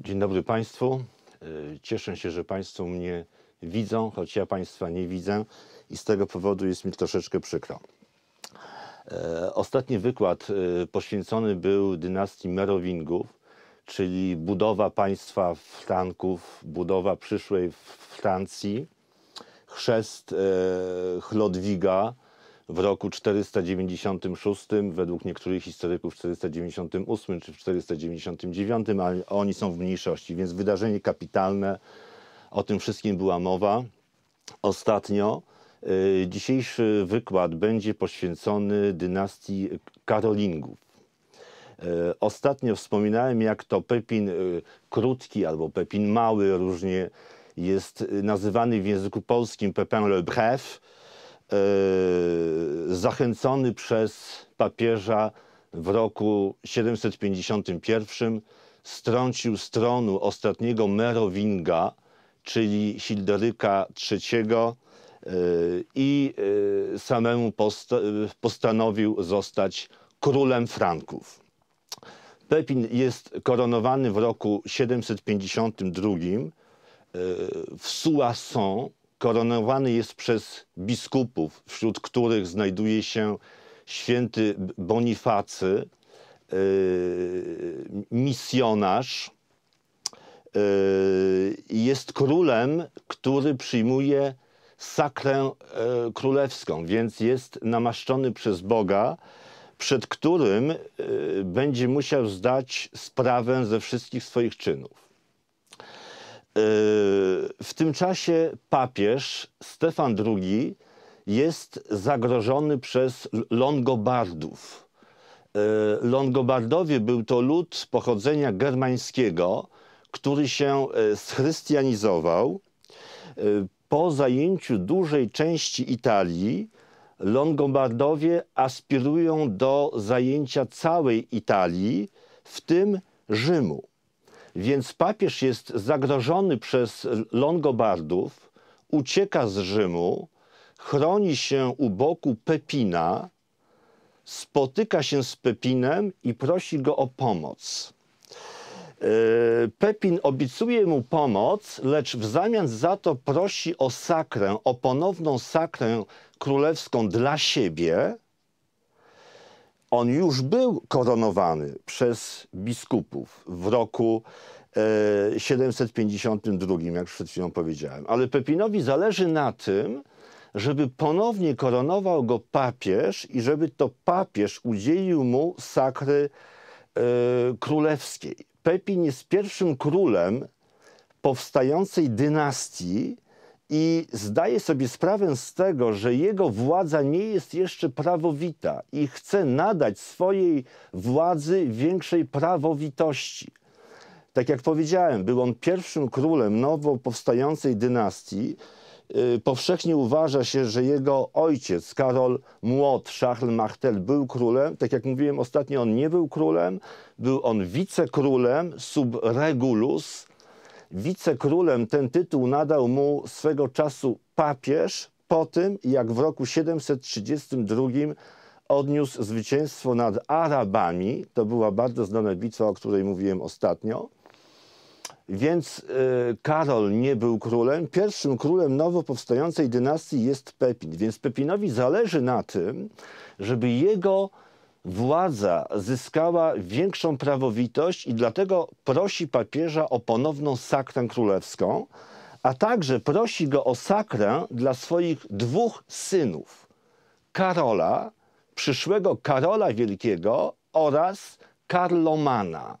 Dzień dobry Państwu. Y, cieszę się, że Państwo mnie widzą, choć ja Państwa nie widzę i z tego powodu jest mi troszeczkę przykro. E, ostatni wykład e, poświęcony był dynastii Merowingów, czyli budowa państwa Franków, budowa przyszłej Francji, chrzest e, Chlodwiga w roku 496, według niektórych historyków 498 czy 499, ale oni są w mniejszości, więc wydarzenie kapitalne, o tym wszystkim była mowa ostatnio. Y, dzisiejszy wykład będzie poświęcony dynastii Karolingów. Y, ostatnio wspominałem, jak to Pepin y, Krótki albo Pepin Mały różnie jest nazywany w języku polskim Pepin le Bref, zachęcony przez papieża w roku 751 strącił stronu ostatniego Merowinga, czyli Silderyka III, i y, samemu postanowił zostać królem Franków. Pepin jest koronowany w roku 752. Y, w Soissons koronowany jest przez biskupów, wśród których znajduje się święty Bonifacy, y, misjonarz. Jest królem, który przyjmuje sakrę e, królewską, więc jest namaszczony przez Boga, przed którym e, będzie musiał zdać sprawę ze wszystkich swoich czynów. E, w tym czasie papież Stefan II jest zagrożony przez Longobardów. Longobardowie był to lud pochodzenia germańskiego, który się schrystianizował po zajęciu dużej części Italii Longobardowie aspirują do zajęcia całej Italii, w tym Rzymu. Więc papież jest zagrożony przez Longobardów, ucieka z Rzymu, chroni się u boku Pepina, spotyka się z Pepinem i prosi go o pomoc. Yy, Pepin obiecuje mu pomoc, lecz w zamian za to prosi o sakrę, o ponowną sakrę królewską dla siebie. On już był koronowany przez biskupów w roku 752, yy, jak przed chwilą powiedziałem. Ale Pepinowi zależy na tym, żeby ponownie koronował go papież i żeby to papież udzielił mu sakry yy, królewskiej. Pepin jest pierwszym królem powstającej dynastii i zdaje sobie sprawę z tego, że jego władza nie jest jeszcze prawowita i chce nadać swojej władzy większej prawowitości. Tak jak powiedziałem, był on pierwszym królem nowo powstającej dynastii Y, powszechnie uważa się, że jego ojciec, Karol Młot, Charles-Martel, był królem. Tak jak mówiłem ostatnio, on nie był królem, był on wicekrólem subregulus. Wicekrólem ten tytuł nadał mu swego czasu papież po tym, jak w roku 732 odniósł zwycięstwo nad Arabami. To była bardzo znana bitwa, o której mówiłem ostatnio. Więc y, Karol nie był królem. Pierwszym królem nowo powstającej dynastii jest Pepin. Więc Pepinowi zależy na tym, żeby jego władza zyskała większą prawowitość i dlatego prosi papieża o ponowną sakrę królewską, a także prosi go o sakrę dla swoich dwóch synów. Karola, przyszłego Karola Wielkiego oraz Karlomana.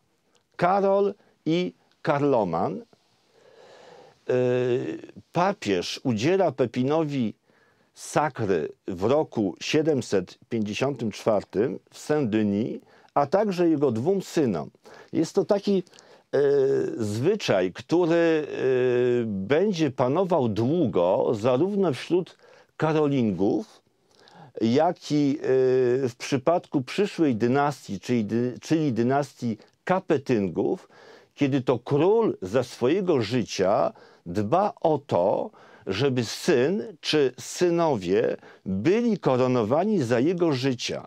Karol i Karloman. Y, papież udziela Pepinowi sakry w roku 754 w Saint-Denis, a także jego dwóm synom. Jest to taki e, zwyczaj, który e, będzie panował długo zarówno wśród Karolingów, jak i e, w przypadku przyszłej dynastii, czyli, dy, czyli dynastii Kapetyngów, kiedy to król za swojego życia dba o to, żeby syn czy synowie byli koronowani za jego życia.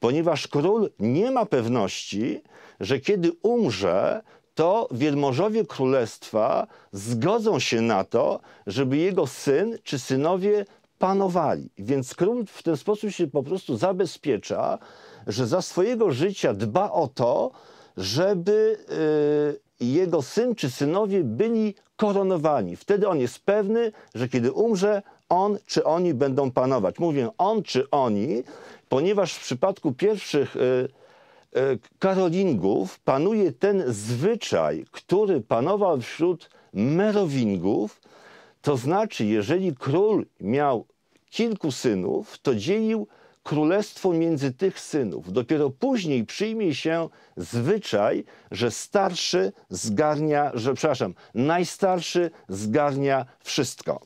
Ponieważ król nie ma pewności, że kiedy umrze, to wielmożowie królestwa zgodzą się na to, żeby jego syn czy synowie panowali. Więc król w ten sposób się po prostu zabezpiecza, że za swojego życia dba o to, żeby y, jego syn czy synowie byli koronowani. Wtedy on jest pewny, że kiedy umrze, on czy oni będą panować. Mówię on czy oni, ponieważ w przypadku pierwszych y, y, karolingów panuje ten zwyczaj, który panował wśród merowingów, to znaczy, jeżeli król miał kilku synów, to dzielił królestwo między tych synów. Dopiero później przyjmie się zwyczaj, że starszy zgarnia, że przepraszam, najstarszy zgarnia wszystko.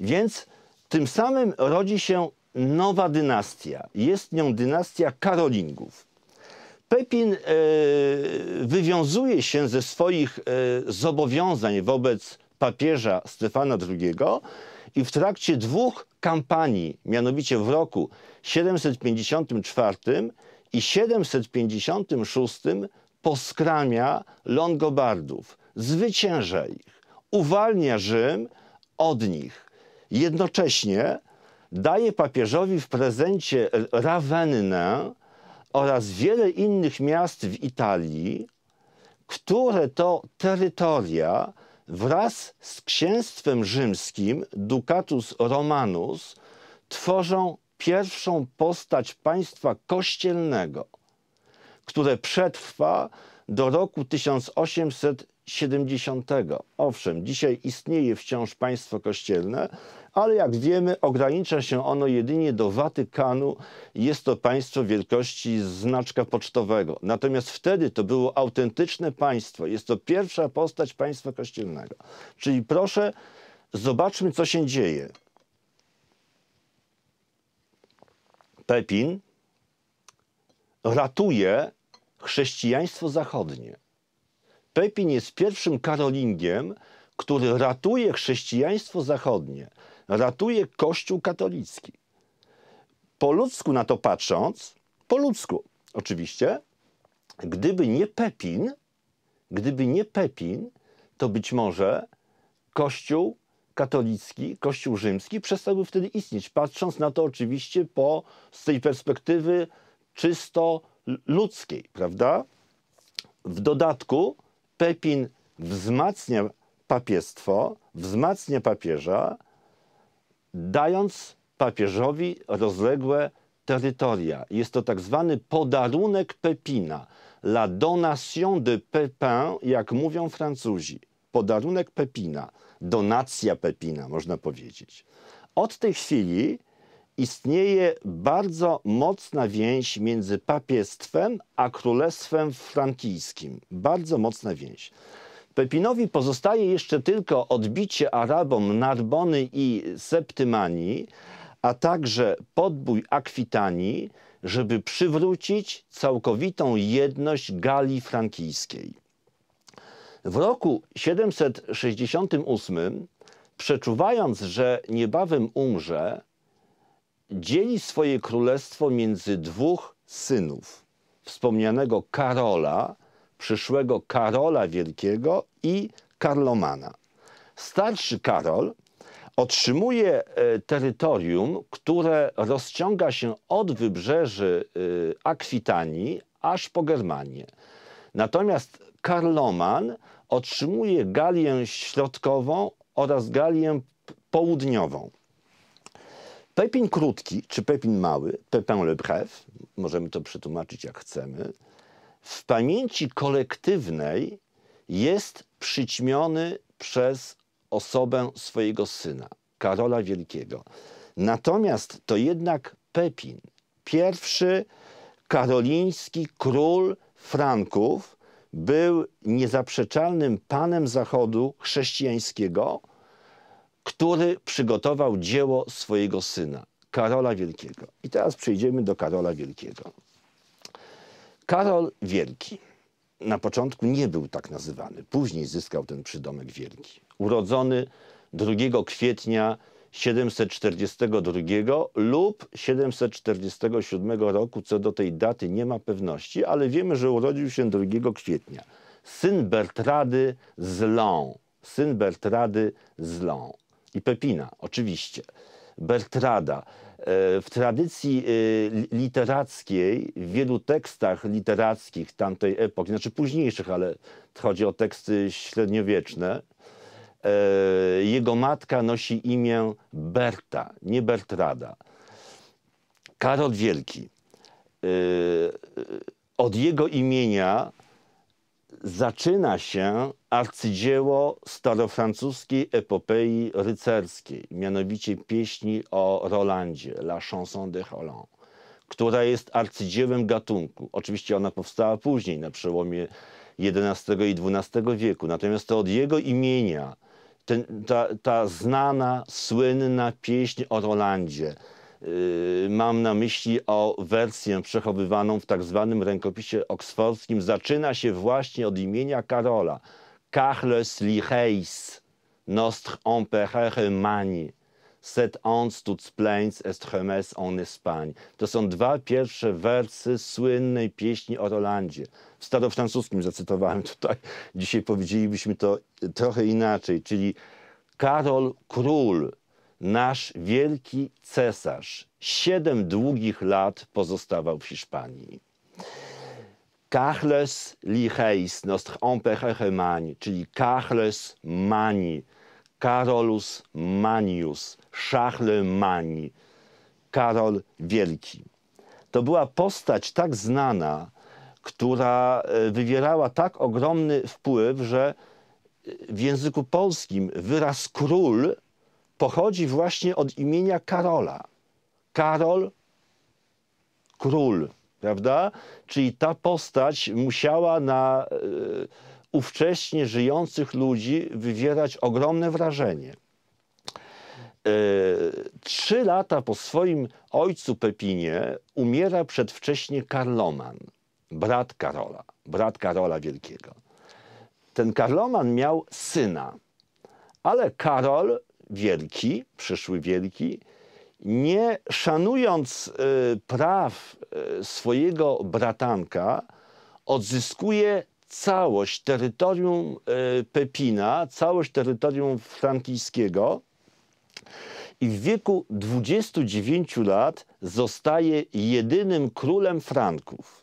Więc tym samym rodzi się nowa dynastia. Jest nią dynastia Karolingów. Pepin e, wywiązuje się ze swoich e, zobowiązań wobec papieża Stefana II i w trakcie dwóch kampanii, mianowicie w roku 754 i 756 poskramia Longobardów, zwycięża ich, uwalnia Rzym od nich. Jednocześnie daje papieżowi w prezencie Rawennę oraz wiele innych miast w Italii, które to terytoria wraz z księstwem rzymskim Ducatus Romanus tworzą pierwszą postać państwa kościelnego, które przetrwa do roku 1870. Owszem, dzisiaj istnieje wciąż państwo kościelne, ale jak wiemy ogranicza się ono jedynie do Watykanu. Jest to państwo wielkości znaczka pocztowego. Natomiast wtedy to było autentyczne państwo. Jest to pierwsza postać państwa kościelnego. Czyli proszę, zobaczmy co się dzieje. Pepin ratuje chrześcijaństwo zachodnie. Pepin jest pierwszym karolingiem, który ratuje chrześcijaństwo zachodnie ratuje Kościół katolicki. Po ludzku na to patrząc, po ludzku oczywiście, gdyby nie Pepin, gdyby nie Pepin, to być może Kościół katolicki, Kościół rzymski przestałby wtedy istnieć, patrząc na to oczywiście po, z tej perspektywy czysto ludzkiej, prawda? W dodatku Pepin wzmacnia papiestwo, wzmacnia papieża, dając papieżowi rozległe terytoria. Jest to tak zwany podarunek Pepina, la donation de Pepin, jak mówią Francuzi. Podarunek Pepina, donacja Pepina, można powiedzieć. Od tej chwili istnieje bardzo mocna więź między papiestwem a królestwem frankijskim. Bardzo mocna więź. Pepinowi pozostaje jeszcze tylko odbicie Arabom Narbony i Septymanii, a także podbój Akwitanii, żeby przywrócić całkowitą jedność Galii Frankijskiej. W roku 768, przeczuwając, że niebawem umrze, dzieli swoje królestwo między dwóch synów, wspomnianego Karola przyszłego Karola Wielkiego i Karlomana. Starszy Karol otrzymuje e, terytorium, które rozciąga się od wybrzeży e, Akwitanii aż po Germanię. Natomiast Karloman otrzymuje Galię Środkową oraz Galię Południową. Pepin Krótki czy Pepin Mały, Pepin le Bref, możemy to przetłumaczyć jak chcemy, w pamięci kolektywnej jest przyćmiony przez osobę swojego syna, Karola Wielkiego. Natomiast to jednak Pepin, pierwszy karoliński król Franków, był niezaprzeczalnym panem Zachodu chrześcijańskiego, który przygotował dzieło swojego syna, Karola Wielkiego. I teraz przejdziemy do Karola Wielkiego. Karol Wielki na początku nie był tak nazywany. Później zyskał ten przydomek Wielki. Urodzony 2 kwietnia 742 lub 747 roku. Co do tej daty nie ma pewności, ale wiemy, że urodził się 2 kwietnia. Syn Bertrady z Lens. Syn Bertrady z Lens. I Pepina, oczywiście. Bertrada E, w tradycji e, literackiej, w wielu tekstach literackich tamtej epoki, znaczy późniejszych, ale chodzi o teksty średniowieczne, e, jego matka nosi imię Berta, nie Bertrada. Karol Wielki. Od jego imienia zaczyna się arcydzieło starofrancuskiej epopei rycerskiej, mianowicie pieśni o Rolandzie, La Chanson de Roland, która jest arcydziełem gatunku. Oczywiście ona powstała później, na przełomie XI i XII wieku, natomiast to od jego imienia ten, ta, ta znana, słynna pieśń o Rolandzie Yy, mam na myśli o wersję przechowywaną w tak zwanym rękopisie oksfordzkim, zaczyna się właśnie od imienia Karola. Carles Licheis, nostre empereur mani, set ans plains est remes en Espagne. To są dwa pierwsze wersy słynnej pieśni o Rolandzie. W starofrancuskim zacytowałem tutaj. Dzisiaj powiedzielibyśmy to trochę inaczej, czyli Karol Król, nasz wielki cesarz siedem długich lat pozostawał w Hiszpanii. Carles Licheis nostr emperere mani, czyli Carles Mani, Karolus Manius, mani, Karol Wielki. To była postać tak znana, która e, wywierała tak ogromny wpływ, że e, w języku polskim wyraz król pochodzi właśnie od imienia Karola. Karol, król, prawda? Czyli ta postać musiała na y, ówcześnie żyjących ludzi wywierać ogromne wrażenie. Y, trzy lata po swoim ojcu Pepinie umiera przedwcześnie Karloman, brat Karola, brat Karola Wielkiego. Ten Karloman miał syna, ale Karol wielki, przyszły wielki, nie szanując y, praw y, swojego bratanka, odzyskuje całość terytorium y, Pepina, całość terytorium frankijskiego i w wieku 29 lat zostaje jedynym królem Franków.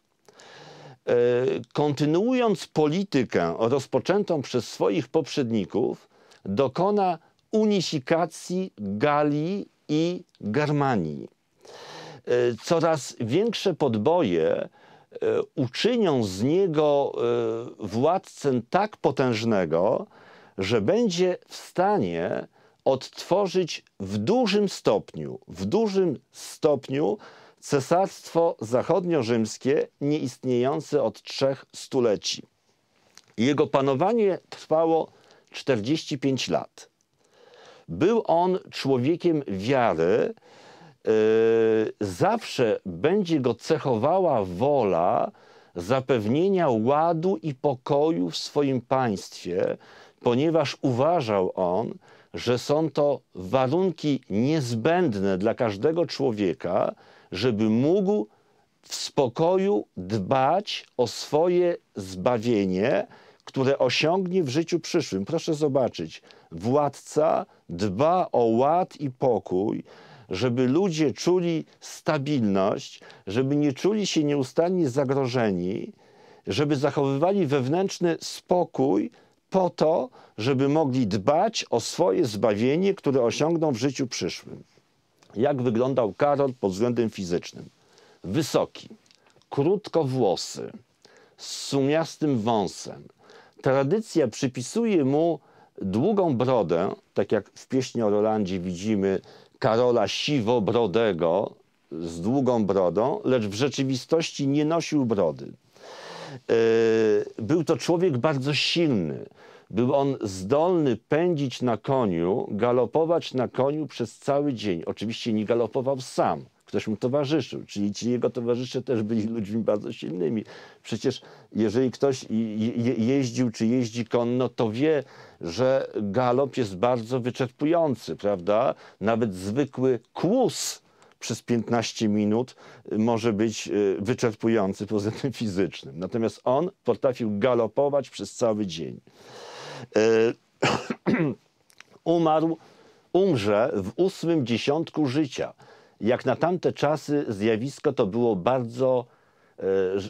Kontynuując politykę rozpoczętą przez swoich poprzedników, dokona unifikacji Galii i Germanii. E, coraz większe podboje e, uczynią z niego e, władcę tak potężnego, że będzie w stanie odtworzyć w dużym stopniu, w dużym stopniu cesarstwo zachodnio-rzymskie nieistniejące od trzech stuleci. Jego panowanie trwało 45 lat. Był on człowiekiem wiary. E, zawsze będzie go cechowała wola zapewnienia ładu i pokoju w swoim państwie, ponieważ uważał on, że są to warunki niezbędne dla każdego człowieka, żeby mógł w spokoju dbać o swoje zbawienie, które osiągnie w życiu przyszłym. Proszę zobaczyć, władca dba o ład i pokój, żeby ludzie czuli stabilność, żeby nie czuli się nieustannie zagrożeni, żeby zachowywali wewnętrzny spokój po to, żeby mogli dbać o swoje zbawienie, które osiągną w życiu przyszłym. Jak wyglądał Karol pod względem fizycznym? Wysoki, krótkowłosy, z sumiastym wąsem. Tradycja przypisuje mu długą brodę, tak jak w pieśni o Rolandzie widzimy Karola Siwobrodego z długą brodą, lecz w rzeczywistości nie nosił brody. E, był to człowiek bardzo silny. Był on zdolny pędzić na koniu, galopować na koniu przez cały dzień. Oczywiście nie galopował sam ktoś mu towarzyszył, czyli ci jego towarzysze też byli ludźmi bardzo silnymi. Przecież jeżeli ktoś jeździł czy jeździ konno, to wie, że galop jest bardzo wyczerpujący, prawda? Nawet zwykły kłus przez 15 minut y, może być y, wyczerpujący poza tym fizycznym. Natomiast on potrafił galopować przez cały dzień. Y, umarł, umrze w ósmym dziesiątku życia jak na tamte czasy zjawisko to było bardzo e,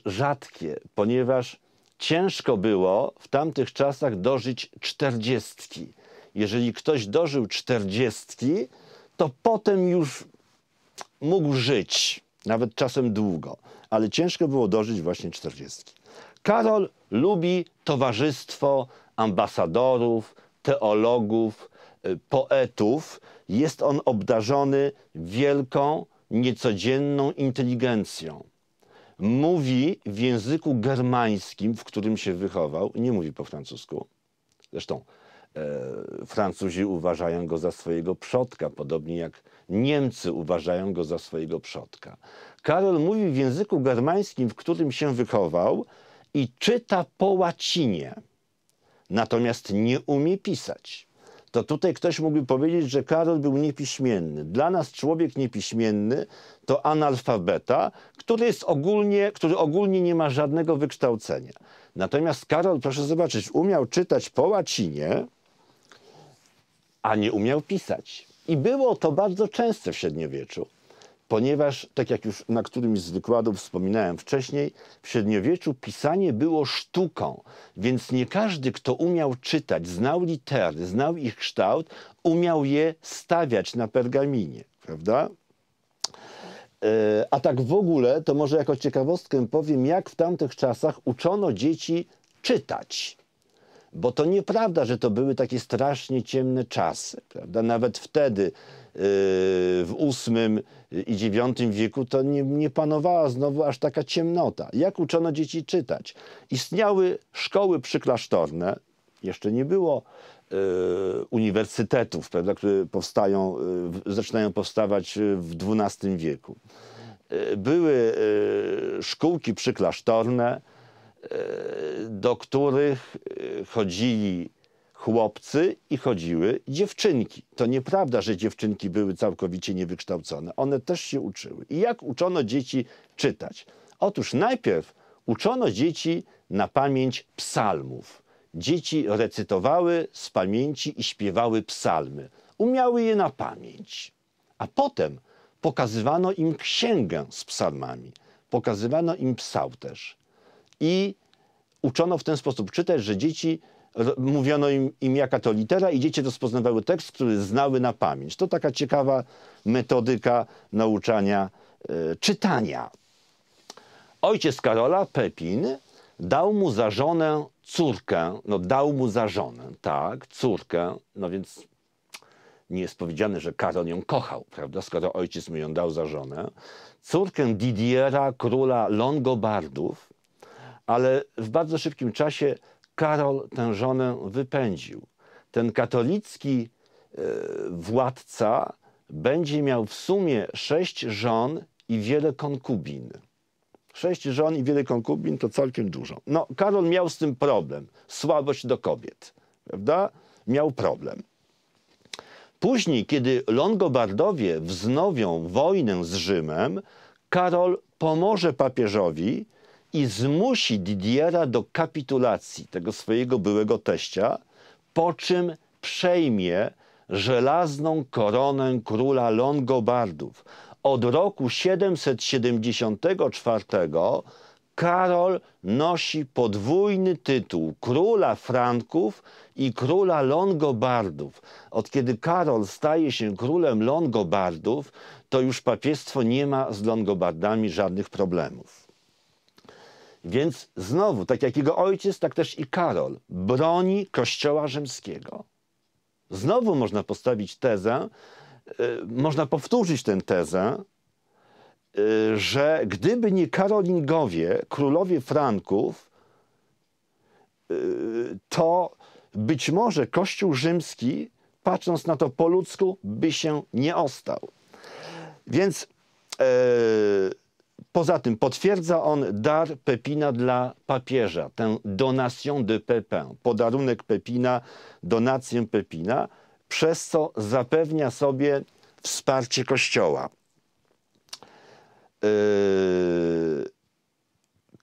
rzadkie, ponieważ ciężko było w tamtych czasach dożyć czterdziestki. Jeżeli ktoś dożył czterdziestki, to potem już mógł żyć, nawet czasem długo, ale ciężko było dożyć właśnie czterdziestki. Karol lubi towarzystwo ambasadorów, teologów, e, poetów, jest on obdarzony wielką, niecodzienną inteligencją. Mówi w języku germańskim, w którym się wychował, nie mówi po francusku. Zresztą e, Francuzi uważają go za swojego przodka, podobnie jak Niemcy uważają go za swojego przodka. Karol mówi w języku germańskim, w którym się wychował i czyta po łacinie, natomiast nie umie pisać to tutaj ktoś mógłby powiedzieć, że Karol był niepiśmienny. Dla nas człowiek niepiśmienny to analfabeta, który, jest ogólnie, który ogólnie nie ma żadnego wykształcenia. Natomiast Karol, proszę zobaczyć, umiał czytać po łacinie, a nie umiał pisać. I było to bardzo częste w średniowieczu ponieważ, tak jak już na którymś z wykładów wspominałem wcześniej, w średniowieczu pisanie było sztuką, więc nie każdy, kto umiał czytać, znał litery, znał ich kształt, umiał je stawiać na pergaminie, prawda? E, a tak w ogóle, to może jako ciekawostkę powiem, jak w tamtych czasach uczono dzieci czytać. Bo to nieprawda, że to były takie strasznie ciemne czasy. Prawda? Nawet wtedy Y, w VIII i IX wieku, to nie, nie panowała znowu aż taka ciemnota. Jak uczono dzieci czytać? Istniały szkoły przyklasztorne, jeszcze nie było y, uniwersytetów, prawda, które powstają, y, zaczynają powstawać w XII wieku. Były szkółki przyklasztorne, do których chodzili chłopcy i chodziły dziewczynki. To nieprawda, że dziewczynki były całkowicie niewykształcone. One też się uczyły. I jak uczono dzieci czytać? Otóż najpierw uczono dzieci na pamięć psalmów. Dzieci recytowały z pamięci i śpiewały psalmy. Umiały je na pamięć. A potem pokazywano im księgę z psalmami. Pokazywano im psał też. I uczono w ten sposób czytać, że dzieci mówiono im, im jaka to litera i dzieci rozpoznawały tekst, który znały na pamięć. To taka ciekawa metodyka nauczania y, czytania. Ojciec Karola, Pepin, dał mu za żonę córkę, no dał mu za żonę, tak, córkę, no więc nie jest powiedziane, że Karol ją kochał, prawda, skoro ojciec mu ją dał za żonę, córkę Didiera, króla Longobardów, ale w bardzo szybkim czasie Karol tę żonę wypędził. Ten katolicki e, władca będzie miał w sumie sześć żon i wiele konkubin. Sześć żon i wiele konkubin to całkiem dużo. No, Karol miał z tym problem. Słabość do kobiet, prawda? Miał problem. Później, kiedy Longobardowie wznowią wojnę z Rzymem, Karol pomoże papieżowi i zmusi Didiera do kapitulacji tego swojego byłego teścia, po czym przejmie żelazną koronę króla Longobardów. Od roku 774 Karol nosi podwójny tytuł króla Franków i króla Longobardów. Od kiedy Karol staje się królem Longobardów, to już papiestwo nie ma z Longobardami żadnych problemów. Więc znowu, tak jak jego ojciec, tak też i Karol broni Kościoła Rzymskiego. Znowu można postawić tezę, y, można powtórzyć tę tezę, y, że gdyby nie Karolingowie, królowie Franków, y, to być może Kościół rzymski, patrząc na to po ludzku, by się nie ostał. Więc e, Poza tym potwierdza on dar Pepina dla papieża, tę donation de Pepin, podarunek Pepina, donację Pepina, przez co zapewnia sobie wsparcie Kościoła. Yy...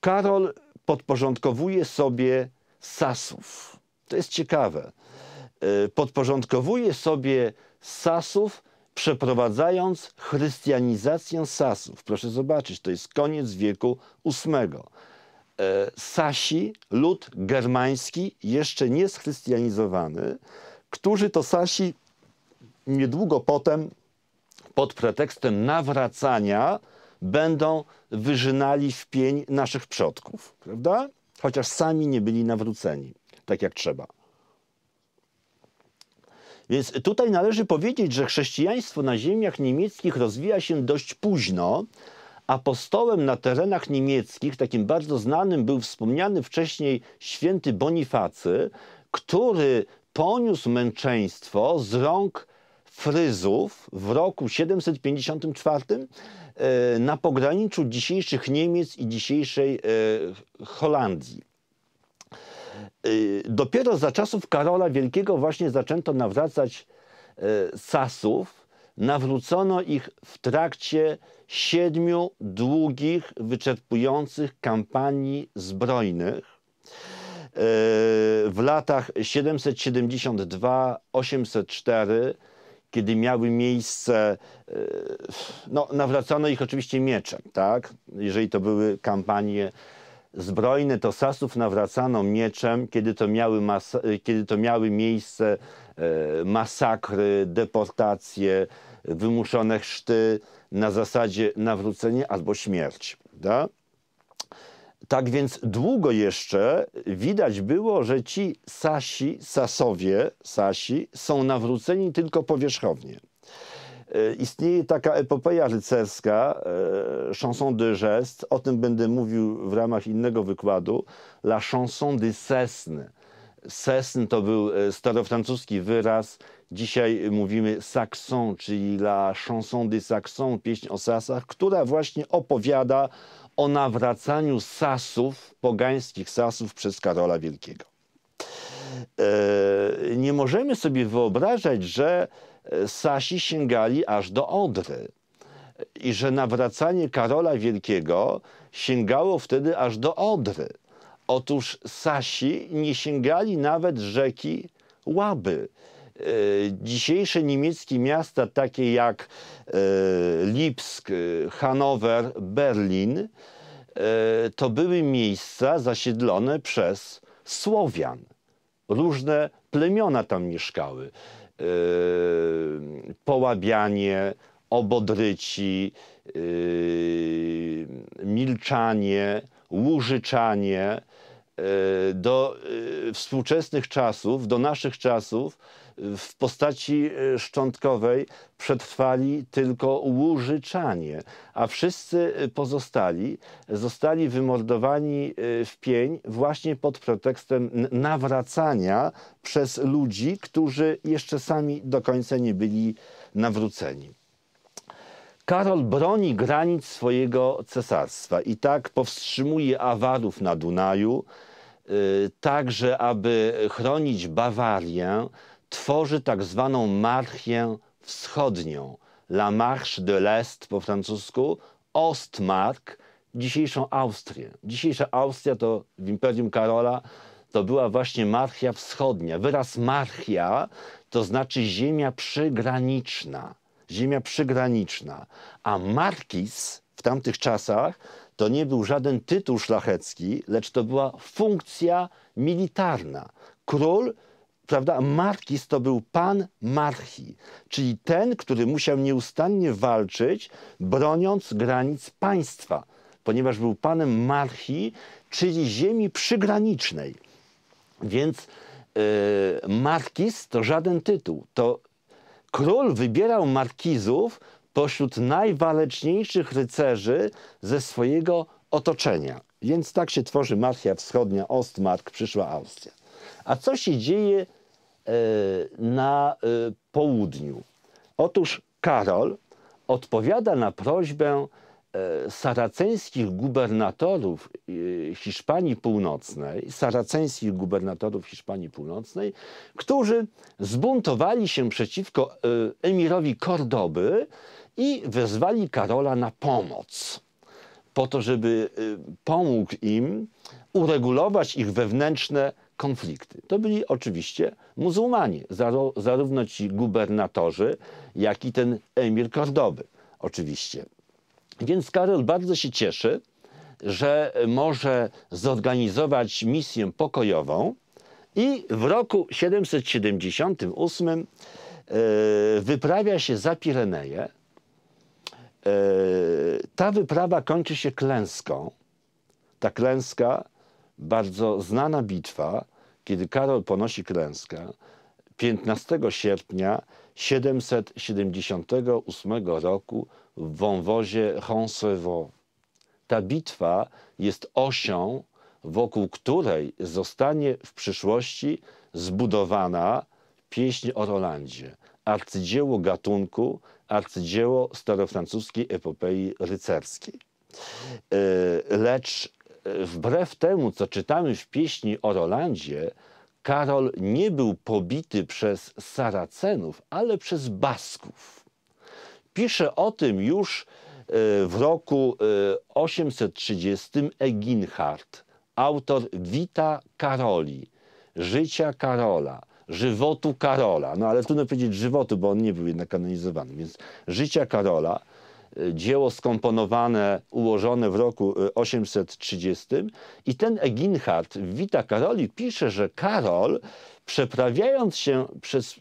Karol podporządkowuje sobie Sasów. To jest ciekawe. Yy, podporządkowuje sobie Sasów przeprowadzając chrystianizację Sasów. Proszę zobaczyć, to jest koniec wieku VIII. E, Sasi, lud germański, jeszcze nie schrystianizowany, którzy to Sasi niedługo potem pod pretekstem nawracania będą wyżynali w pień naszych przodków, prawda? Chociaż sami nie byli nawróceni tak jak trzeba. Więc tutaj należy powiedzieć, że chrześcijaństwo na ziemiach niemieckich rozwija się dość późno. Apostołem na terenach niemieckich, takim bardzo znanym, był wspomniany wcześniej święty Bonifacy, który poniósł męczeństwo z rąk Fryzów w roku 754 e, na pograniczu dzisiejszych Niemiec i dzisiejszej e, Holandii. Y, dopiero za czasów Karola Wielkiego właśnie zaczęto nawracać y, Sasów. Nawrócono ich w trakcie siedmiu długich, wyczerpujących kampanii zbrojnych y, w latach 772-804, kiedy miały miejsce, no, nawracano ich oczywiście mieczem, tak? jeżeli to były kampanie Zbrojne to Sasów nawracano mieczem, kiedy to miały, kiedy to miały miejsce e, masakry, deportacje, wymuszone chrzty na zasadzie nawrócenie albo śmierć. da? Tak więc długo jeszcze widać było, że ci Sasi, Sasowie, Sasi są nawróceni tylko powierzchownie. E, istnieje taka epopeja rycerska, e, chanson de geste, o tym będę mówił w ramach innego wykładu, la chanson de sesny. Sesn to był e, starofrancuski wyraz, dzisiaj mówimy sakson, czyli la chanson de saxon pieśń o sasach, która właśnie opowiada o nawracaniu sasów, pogańskich sasów przez Karola Wielkiego. Nie możemy sobie wyobrażać, że E, Sasi sięgali aż do Odry i że nawracanie Karola Wielkiego sięgało wtedy aż do Odry. Otóż Sasi nie sięgali nawet rzeki Łaby. E, dzisiejsze niemieckie miasta, takie jak e, Lipsk, Hanower, Berlin, to były miejsca zasiedlone przez Słowian. Różne plemiona tam mieszkały. Y, połabianie, obodryci, y, milczanie, łużyczanie y, do współczesnych czasów, do naszych czasów w postaci y, szczątkowej przetrwali tylko Łużyczanie, a wszyscy y, pozostali zostali wymordowani y, w pień właśnie pod pretekstem nawracania przez ludzi, którzy jeszcze sami do końca nie byli nawróceni. Karol broni granic swojego cesarstwa i tak powstrzymuje awarów na Dunaju, także aby chronić Bawarię, tworzy tak zwaną Marchię Wschodnią, La Marche de l'Est po francusku, Ostmark, dzisiejszą Austrię. Dzisiejsza Austria to w Imperium Karola to była właśnie Marchia Wschodnia. Wyraz Marchia to znaczy ziemia przygraniczna. Ziemia przygraniczna. A Markis w tamtych czasach to nie był żaden tytuł szlachecki, lecz to była funkcja militarna. Król prawda, Markis to był pan Marchi, czyli ten, który musiał nieustannie walczyć, broniąc granic państwa, ponieważ był panem Marchi, czyli ziemi przygranicznej. Więc yy, Markis to żaden tytuł. To król wybierał markizów pośród najwaleczniejszych rycerzy ze swojego otoczenia. Więc tak się tworzy Marchia Wschodnia, Ostmark, przyszła Austria. A co się dzieje E, na e, południu. Otóż Karol odpowiada na prośbę e, saraceńskich gubernatorów Hiszpanii Północnej, saraceńskich gubernatorów Hiszpanii Północnej, którzy zbuntowali się przeciwko emirowi Kordoby i wezwali Karola na pomoc, po to, żeby pomógł im uregulować ich wewnętrzne konflikty. To byli oczywiście muzułmanie, zarówno ci gubernatorzy, jak i ten emir Kordowy, oczywiście. Więc Karol bardzo się cieszy, że może zorganizować misję pokojową i w roku 778 e, wyprawia się za Pireneje. E, ta wyprawa kończy się klęską. Ta klęska bardzo znana bitwa, kiedy Karol ponosi klęskę, 15 sierpnia 778 roku w wąwozie Honsevo. Ta bitwa jest osią, wokół której zostanie w przyszłości zbudowana pieśń o Rolandzie, arcydzieło gatunku, arcydzieło starofrancuskiej epopei rycerskiej. E, lecz wbrew temu, co czytamy w pieśni o Rolandzie, Karol nie był pobity przez Saracenów, ale przez Basków. Pisze o tym już e, w roku 830 e, Eginhard, autor Vita Karoli, Życia Karola, Żywotu Karola. No ale trudno powiedzieć żywotu, bo on nie był jednak kanonizowany, więc Życia Karola – Y, dzieło skomponowane, ułożone w roku 830. Y, I ten Eginhard Wita Karoli pisze, że Karol, przeprawiając się przez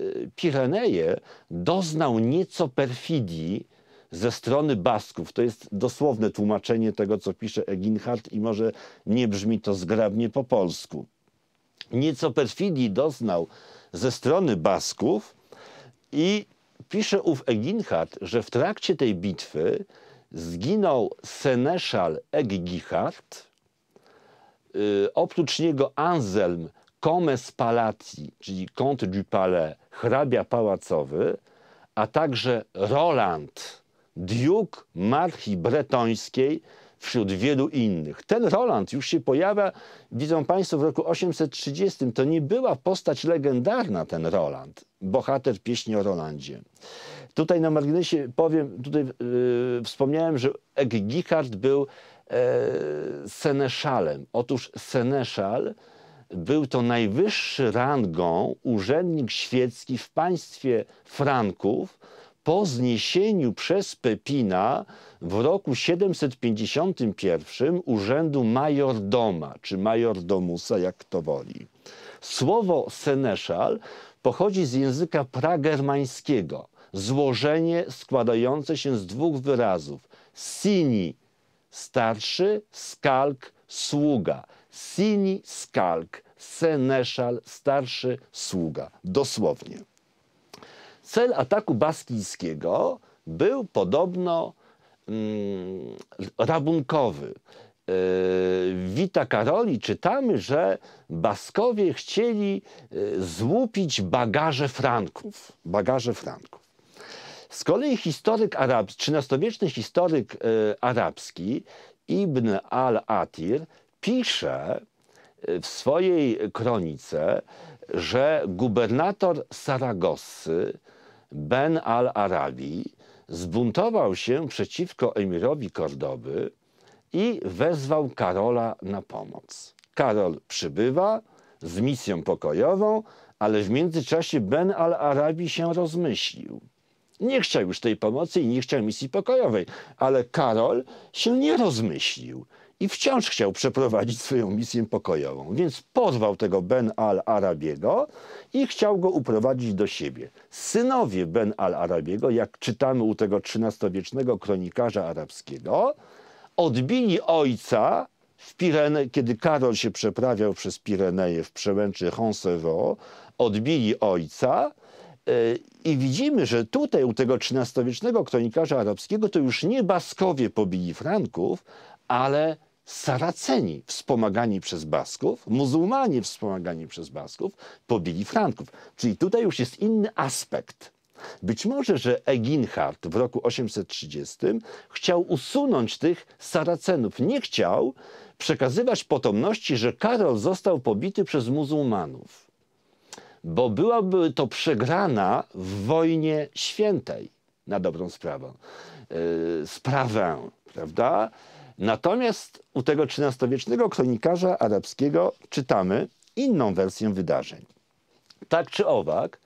y, Pireneje, doznał nieco perfidii ze strony Basków. To jest dosłowne tłumaczenie tego, co pisze Eginhard i może nie brzmi to zgrabnie po polsku. Nieco perfidii doznał ze strony Basków i Pisze ów Eginhard, że w trakcie tej bitwy zginął seneszal Eginhard, y, oprócz niego Anselm Comes Palati, czyli Comte du Palais, hrabia pałacowy, a także Roland, Duke marchi bretońskiej, wśród wielu innych. Ten Roland już się pojawia, widzą Państwo, w roku 830. To nie była postać legendarna ten Roland, bohater pieśni o Rolandzie. Tutaj na marginesie powiem, tutaj yy, wspomniałem, że Eggikard był yy, seneszalem. Otóż seneszal był to najwyższy rangą urzędnik świecki w państwie Franków, po zniesieniu przez Pepina w roku 751 urzędu majordoma, czy majordomusa, jak kto woli. Słowo seneszal pochodzi z języka pragermańskiego. Złożenie składające się z dwóch wyrazów. Sini, starszy, skalk, sługa. Sini, skalk, seneszal, starszy, sługa. Dosłownie. Cel ataku baskijskiego był podobno mm, rabunkowy. E, Wita Karoli czytamy, że Baskowie chcieli e, złupić bagaże Franków. Bagaże Franków. Z kolei historyk arabski, XIII-wieczny historyk e, arabski Ibn al-Atir pisze w swojej kronice, że gubernator Saragossy Ben al-Arabi zbuntował się przeciwko emirowi Kordoby i wezwał Karola na pomoc. Karol przybywa z misją pokojową, ale w międzyczasie Ben al-Arabi się rozmyślił. Nie chciał już tej pomocy i nie chciał misji pokojowej, ale Karol się nie rozmyślił i wciąż chciał przeprowadzić swoją misję pokojową, więc pozwał tego Ben al-Arabiego i chciał go uprowadzić do siebie. Synowie Ben al-Arabiego, jak czytamy u tego XIII-wiecznego kronikarza arabskiego, odbili ojca, w Pirene, kiedy Karol się przeprawiał przez Pireneje w przełęczy Honsevo, odbili ojca e, i widzimy, że tutaj u tego XIII-wiecznego kronikarza arabskiego to już nie Baskowie pobili Franków, ale Saraceni wspomagani przez Basków, muzułmanie wspomagani przez Basków pobili Franków. Czyli tutaj już jest inny aspekt. Być może, że Eginhard w roku 830 chciał usunąć tych Saracenów. Nie chciał przekazywać potomności, że Karol został pobity przez muzułmanów, bo byłaby to przegrana w wojnie świętej, na dobrą sprawę. Yy, sprawę, prawda? Natomiast u tego XIII-wiecznego kronikarza arabskiego czytamy inną wersję wydarzeń. Tak czy owak,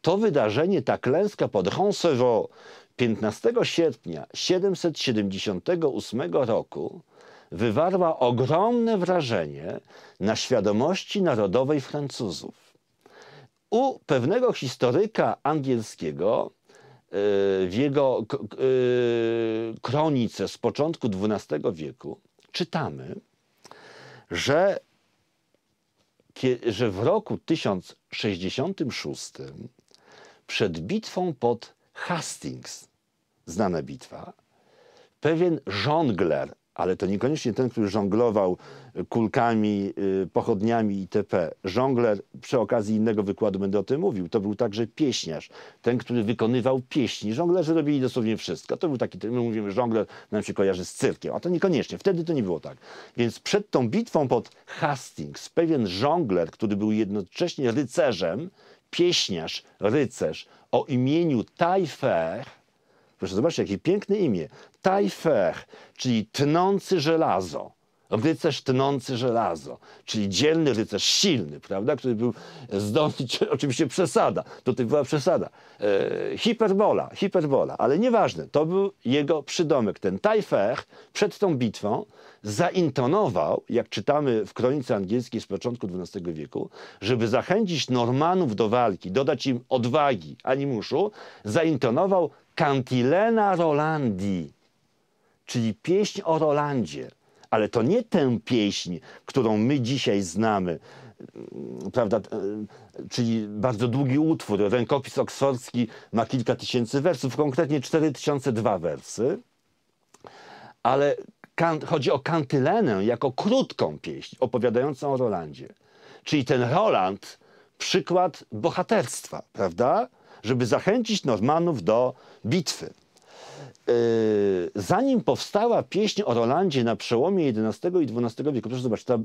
to wydarzenie, ta klęska pod Roncevaux 15 sierpnia 778 roku wywarła ogromne wrażenie na świadomości narodowej Francuzów. U pewnego historyka angielskiego Y, w jego y, kronice z początku XII wieku czytamy, że, że w roku 1066 przed bitwą pod Hastings, znana bitwa, pewien żongler ale to niekoniecznie ten, który żonglował y, kulkami, y, pochodniami itp. Żongler, przy okazji innego wykładu będę o tym mówił, to był także pieśniarz, ten, który wykonywał pieśni. Żonglerzy robili dosłownie wszystko. To był taki, my mówimy, żongler nam się kojarzy z cyrkiem, a to niekoniecznie, wtedy to nie było tak. Więc przed tą bitwą pod Hastings pewien żongler, który był jednocześnie rycerzem, pieśniarz, rycerz o imieniu Tajfer, Proszę zobaczyć, jakie piękne imię. Tajfer, czyli tnący żelazo. Rycerz tnący żelazo, czyli dzielny rycerz, silny, prawda, który był zdolny, e, oczywiście przesada, tutaj była przesada, e, hiperbola, hiperbola, ale nieważne, to był jego przydomek. Ten Tajfer przed tą bitwą zaintonował, jak czytamy w kronice angielskiej z początku XII wieku, żeby zachęcić Normanów do walki, dodać im odwagi, animuszu, zaintonował Cantilena Rolandii, czyli pieśń o Rolandzie. Ale to nie tę pieśń, którą my dzisiaj znamy, mm, prawda, e, czyli bardzo długi utwór. Rękopis oksfordzki ma kilka tysięcy wersów, konkretnie 4002 wersy. Ale chodzi o kantylenę jako krótką pieśń opowiadającą o Rolandzie. Czyli ten Roland, przykład bohaterstwa, prawda? żeby zachęcić Normanów do bitwy. E, zanim powstała pieśń o Rolandzie na przełomie XI i XII wieku, proszę zobaczyć, ta,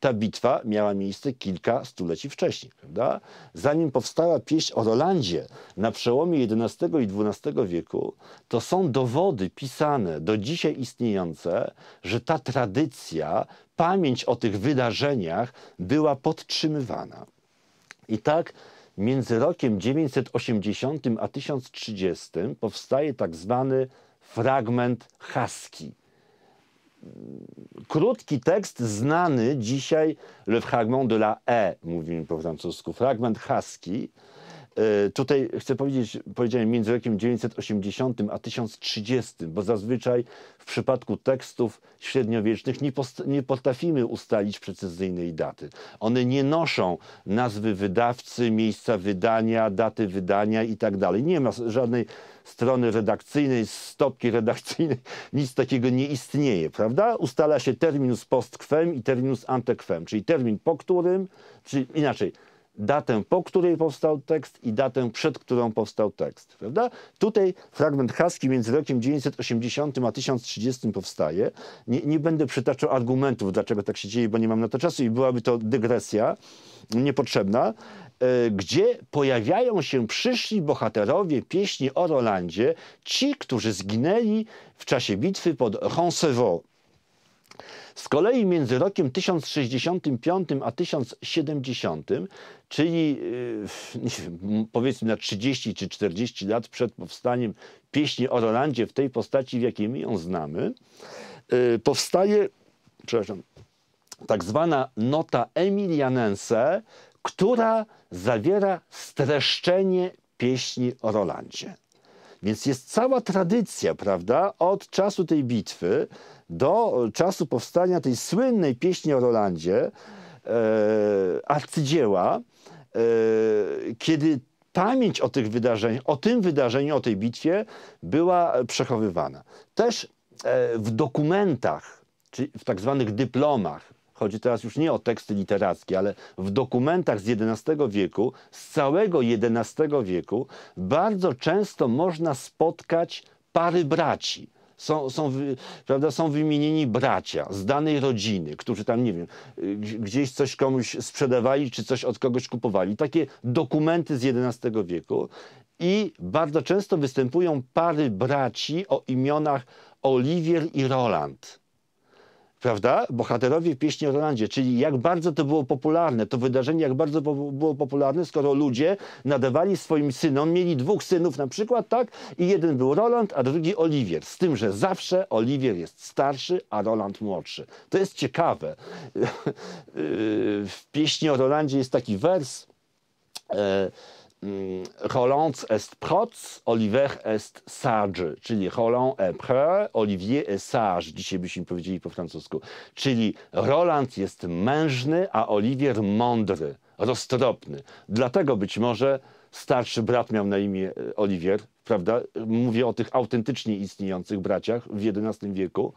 ta bitwa miała miejsce kilka stuleci wcześniej. Prawda? Zanim powstała pieśń o Rolandzie na przełomie XI i XII wieku, to są dowody pisane, do dzisiaj istniejące, że ta tradycja, pamięć o tych wydarzeniach była podtrzymywana. I tak Między rokiem 980 a 1030 powstaje tak zwany fragment haski. Krótki tekst znany dzisiaj, le fragment de la E, mówimy po francusku, fragment haski, E, tutaj chcę powiedzieć, powiedziałem między rokiem 980 a 1030, bo zazwyczaj w przypadku tekstów średniowiecznych nie, nie potrafimy ustalić precyzyjnej daty. One nie noszą nazwy wydawcy, miejsca wydania, daty wydania itd. Tak nie ma żadnej strony redakcyjnej, stopki redakcyjnej, nic takiego nie istnieje, prawda? Ustala się terminus post quem i terminus ante quem, czyli termin po którym, czyli inaczej, datę, po której powstał tekst i datę, przed którą powstał tekst. Prawda? Tutaj fragment haski między rokiem 980 a 1030 powstaje. Nie, nie będę przytaczał argumentów, dlaczego tak się dzieje, bo nie mam na to czasu i byłaby to dygresja niepotrzebna, e, gdzie pojawiają się przyszli bohaterowie pieśni o Rolandzie, ci, którzy zginęli w czasie bitwy pod Roncevaux. Z kolei między rokiem 1065 a 1070, czyli y, wiem, powiedzmy na 30 czy 40 lat przed powstaniem pieśni o Rolandzie w tej postaci, w jakiej my ją znamy, y, powstaje, przepraszam, tak zwana nota emilianense, która zawiera streszczenie pieśni o Rolandzie. Więc jest cała tradycja, prawda, od czasu tej bitwy do czasu powstania tej słynnej pieśni o Rolandzie, e, arcydzieła, e, kiedy pamięć o tych wydarzeniach, o tym wydarzeniu, o tej bitwie była przechowywana. Też e, w dokumentach, czyli w tak zwanych dyplomach, chodzi teraz już nie o teksty literackie, ale w dokumentach z XI wieku, z całego XI wieku, bardzo często można spotkać pary braci są, są, prawda, są wymienieni bracia z danej rodziny, którzy tam, nie wiem, gdzieś coś komuś sprzedawali, czy coś od kogoś kupowali. Takie dokumenty z XI wieku. I bardzo często występują pary braci o imionach Oliwier i Roland prawda? Bohaterowie pieśni o Rolandzie, czyli jak bardzo to było popularne, to wydarzenie jak bardzo po było popularne, skoro ludzie nadawali swoim synom, mieli dwóch synów na przykład, tak? I jeden był Roland, a drugi Oliwier, z tym, że zawsze Oliwier jest starszy, a Roland młodszy. To jest ciekawe. w pieśni o Rolandzie jest taki wers, e Mm, Roland est proc, Oliver est sage, czyli Roland est proc, Olivier est sage, dzisiaj byśmy powiedzieli po francusku. Czyli Roland jest mężny, a Olivier mądry, roztropny. Dlatego być może starszy brat miał na imię e, Olivier, prawda? Mówię o tych autentycznie istniejących braciach w XI wieku,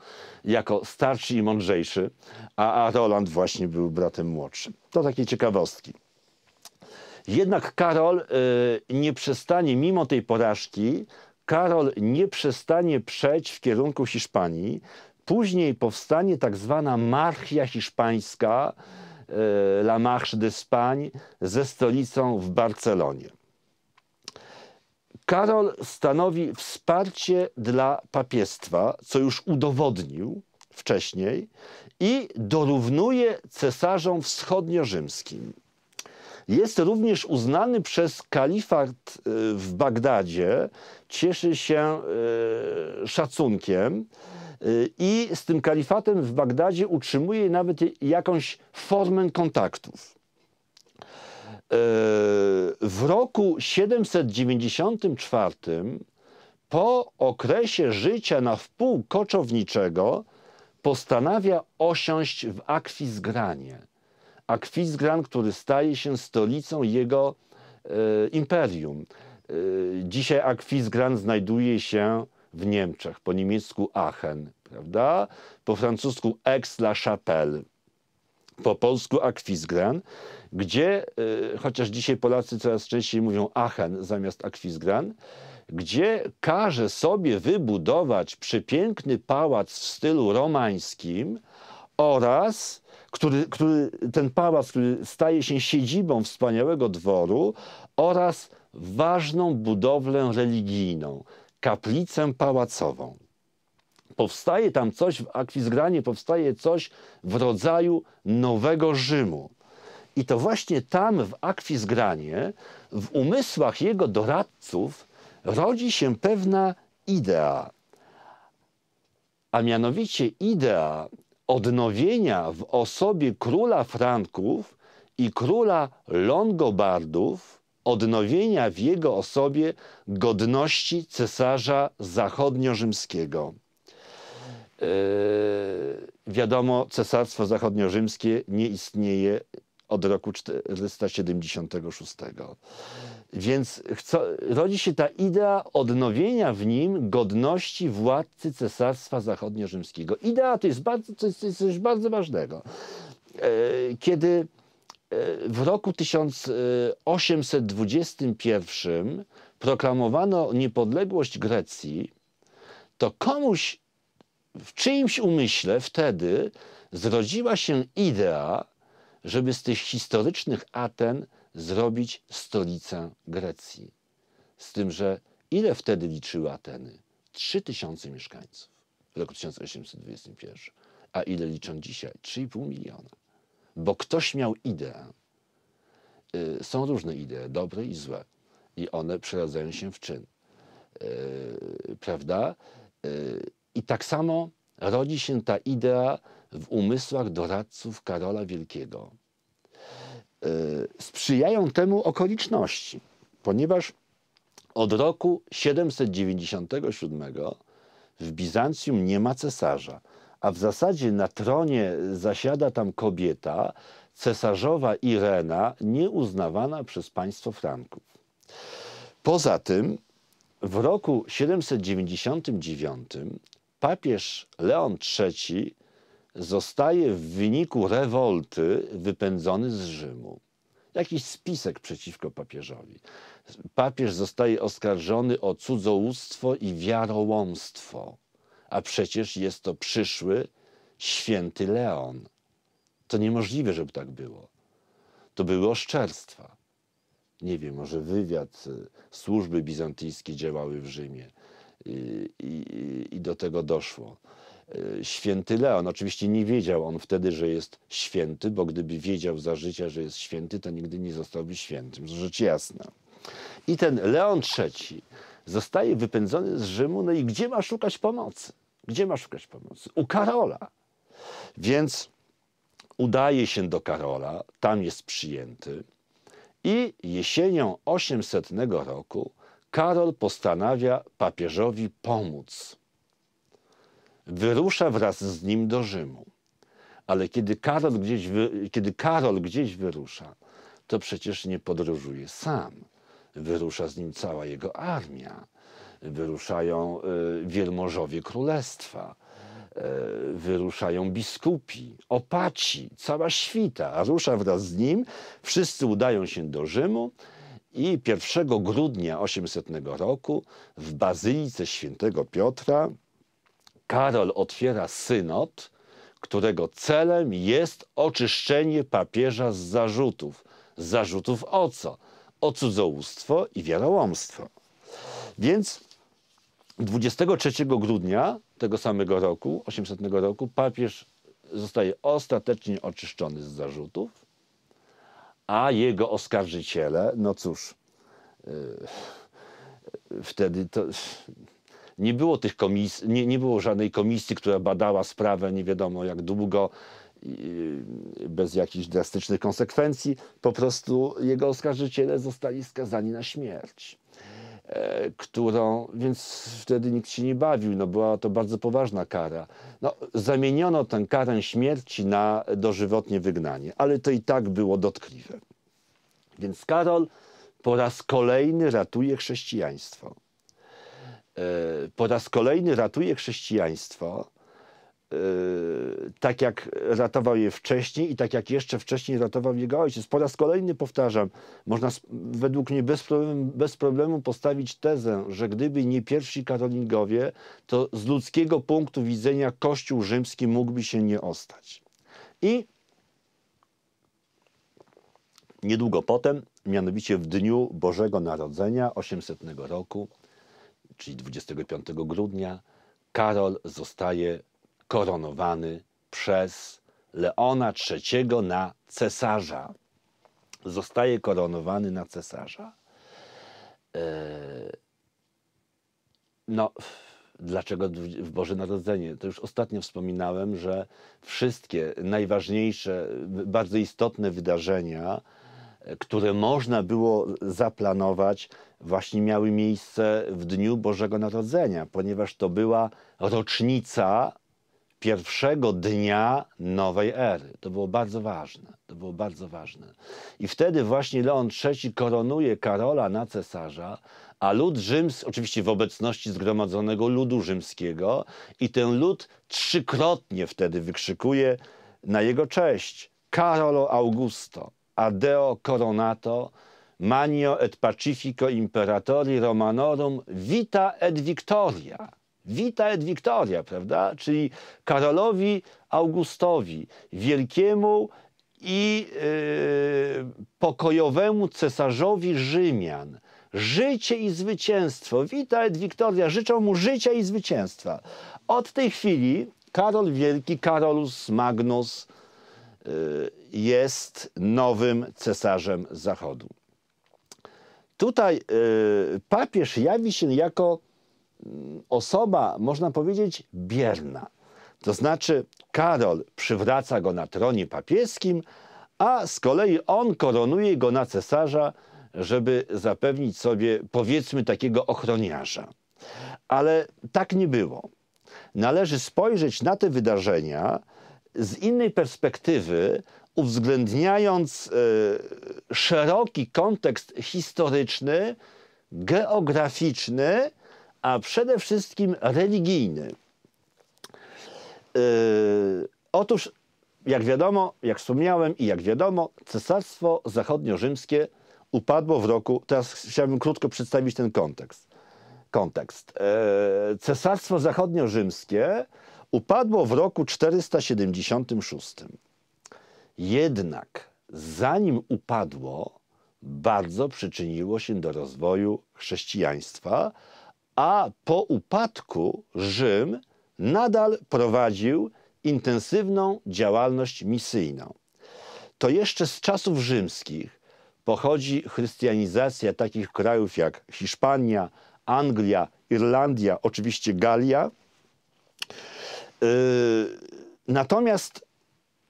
jako starszy i mądrzejszy, a, a Roland właśnie był bratem młodszym. To takie ciekawostki. Jednak Karol y, nie przestanie, mimo tej porażki, Karol nie przestanie przeć w kierunku Hiszpanii. Później powstanie tak zwana Marchia Hiszpańska, y, La Marche d'Espagne, ze stolicą w Barcelonie. Karol stanowi wsparcie dla papiestwa, co już udowodnił wcześniej, i dorównuje cesarzom wschodniorzymskim. Jest również uznany przez kalifat y, w Bagdadzie, cieszy się y, szacunkiem y, i z tym kalifatem w Bagdadzie utrzymuje nawet jakąś formę kontaktów. W roku 794 po okresie życia na wpół koczowniczego postanawia osiąść w Akwizgranie Akwizgran, który staje się stolicą jego e, imperium. E, dzisiaj Akwizgran znajduje się w Niemczech, po niemiecku Aachen, prawda? Po francusku Aix-la-Chapelle, po polsku Akwizgran, gdzie, e, chociaż dzisiaj Polacy coraz częściej mówią Aachen zamiast Akwizgran, gdzie każe sobie wybudować przepiękny pałac w stylu romańskim oraz który, który, ten pałac, który staje się siedzibą wspaniałego dworu oraz ważną budowlę religijną, kaplicę pałacową. Powstaje tam coś, w Akwizgranie powstaje coś w rodzaju Nowego Rzymu. I to właśnie tam, w Akwizgranie, w umysłach jego doradców rodzi się pewna idea, a mianowicie idea odnowienia w osobie króla Franków i króla Longobardów, odnowienia w jego osobie godności cesarza zachodnio Yy, wiadomo, cesarstwo zachodnio-rzymskie nie istnieje od roku 476. Więc chco, rodzi się ta idea odnowienia w nim godności władcy Cesarstwa Zachodnio-Rzymskiego. Idea to jest, bardzo, to jest, to jest coś bardzo ważnego. E, kiedy e, w roku 1821 proklamowano niepodległość Grecji, to komuś w czyimś umyśle wtedy zrodziła się idea, żeby z tych historycznych Aten zrobić stolicę Grecji. Z tym, że ile wtedy liczyły Ateny? 3000 mieszkańców w roku 1821. A ile liczą dzisiaj? 3,5 miliona. Bo ktoś miał ideę. Y, są różne idee, dobre i złe. I one przeradzają się w czyn. Y, prawda? Y, I tak samo rodzi się ta idea w umysłach doradców Karola Wielkiego Y, sprzyjają temu okoliczności, ponieważ od roku 797 w Bizancjum nie ma cesarza, a w zasadzie na tronie zasiada tam kobieta, cesarzowa Irena, nieuznawana przez państwo Franków. Poza tym w roku 799 papież Leon III zostaje w wyniku rewolty wypędzony z Rzymu. Jakiś spisek przeciwko papieżowi. Papież zostaje oskarżony o cudzołóstwo i wiarołomstwo, a przecież jest to przyszły święty Leon. To niemożliwe, żeby tak było. To były oszczerstwa. Nie wiem, może wywiad, y, służby bizantyjskie działały w Rzymie y, i, i, i do tego doszło. Y, święty Leon. Oczywiście nie wiedział on wtedy, że jest święty, bo gdyby wiedział za życia, że jest święty, to nigdy nie zostałby świętym. Rzecz jasna. I ten Leon III zostaje wypędzony z Rzymu, no i gdzie ma szukać pomocy? Gdzie ma szukać pomocy? U Karola. Więc udaje się do Karola, tam jest przyjęty i jesienią 800 roku Karol postanawia papieżowi pomóc wyrusza wraz z nim do Rzymu. Ale kiedy Karol gdzieś, wy, kiedy Karol gdzieś wyrusza, to przecież nie podróżuje sam. Wyrusza z nim cała jego armia. Wyruszają y, wielmożowie królestwa, y, wyruszają biskupi, opaci, cała świta rusza wraz z nim. Wszyscy udają się do Rzymu i 1 grudnia 800 roku w Bazylice Świętego Piotra Karol otwiera synod, którego celem jest oczyszczenie papieża z zarzutów. Zarzutów o co? O cudzołóstwo i wiarołomstwo. Więc 23 grudnia tego samego roku, 800 roku, papież zostaje ostatecznie oczyszczony z zarzutów, a jego oskarżyciele, no cóż, yy, wtedy to nie było, tych komis- nie, nie było żadnej komisji, która badała sprawę nie wiadomo jak długo, bez jakichś drastycznych konsekwencji. Po prostu jego oskarżyciele zostali skazani na śmierć e, którą, więc wtedy nikt się nie bawił, no była to bardzo poważna kara. No, zamieniono tę karę śmierci na dożywotnie wygnanie, ale to i tak było dotkliwe. Więc Karol po raz kolejny ratuje chrześcijaństwo. E, po raz kolejny ratuje chrześcijaństwo, e, tak jak ratował je wcześniej i tak jak jeszcze wcześniej ratował jego ojciec. Po raz kolejny powtarzam, można według mnie bez problemu, bez problemu postawić tezę, że gdyby nie pierwsi katolingowie, to z ludzkiego punktu widzenia Kościół rzymski mógłby się nie ostać. I niedługo potem, mianowicie w dniu Bożego Narodzenia 800 roku, czyli 25 grudnia, Karol zostaje koronowany przez Leona III na cesarza. Zostaje koronowany na cesarza. E, no, dlaczego w Boże Narodzenie? To już ostatnio wspominałem, że wszystkie najważniejsze, bardzo istotne wydarzenia, które można było zaplanować, właśnie miały miejsce w dniu Bożego Narodzenia, ponieważ to była rocznica pierwszego dnia nowej ery. To było bardzo ważne. To było bardzo ważne. I wtedy właśnie Leon III koronuje Karola na cesarza, a lud rzymski, oczywiście w obecności zgromadzonego ludu rzymskiego, i ten lud trzykrotnie wtedy wykrzykuje na jego cześć: Karolo Augusto adeo coronato, manio et pacifico imperatori romanorum, vita et victoria. Vita et Victoria, prawda? Czyli Karolowi Augustowi, wielkiemu i yy, pokojowemu cesarzowi Rzymian. Życie i zwycięstwo. Vita et Victoria, życzą mu życia i zwycięstwa. Od tej chwili Karol Wielki, Karolus Magnus, Y, jest nowym cesarzem Zachodu. Tutaj y, papież jawi się jako mm, osoba, można powiedzieć, bierna. To znaczy, Karol przywraca go na tronie papieskim, a z kolei on koronuje go na cesarza, żeby zapewnić sobie, powiedzmy, takiego ochroniarza. Ale tak nie było. Należy spojrzeć na te wydarzenia z innej perspektywy, uwzględniając e, szeroki kontekst historyczny, geograficzny, a przede wszystkim religijny. E, otóż, jak wiadomo, jak wspomniałem i jak wiadomo, Cesarstwo Zachodnio-Rzymskie upadło w roku, teraz chciałbym krótko przedstawić ten kontekst. kontekst. E, Cesarstwo Zachodnio-Rzymskie upadło w roku 476. Jednak zanim upadło, bardzo przyczyniło się do rozwoju chrześcijaństwa, a po upadku Rzym nadal prowadził intensywną działalność misyjną. To jeszcze z czasów rzymskich pochodzi chrystianizacja takich krajów jak Hiszpania, Anglia, Irlandia, oczywiście Galia – Yy, natomiast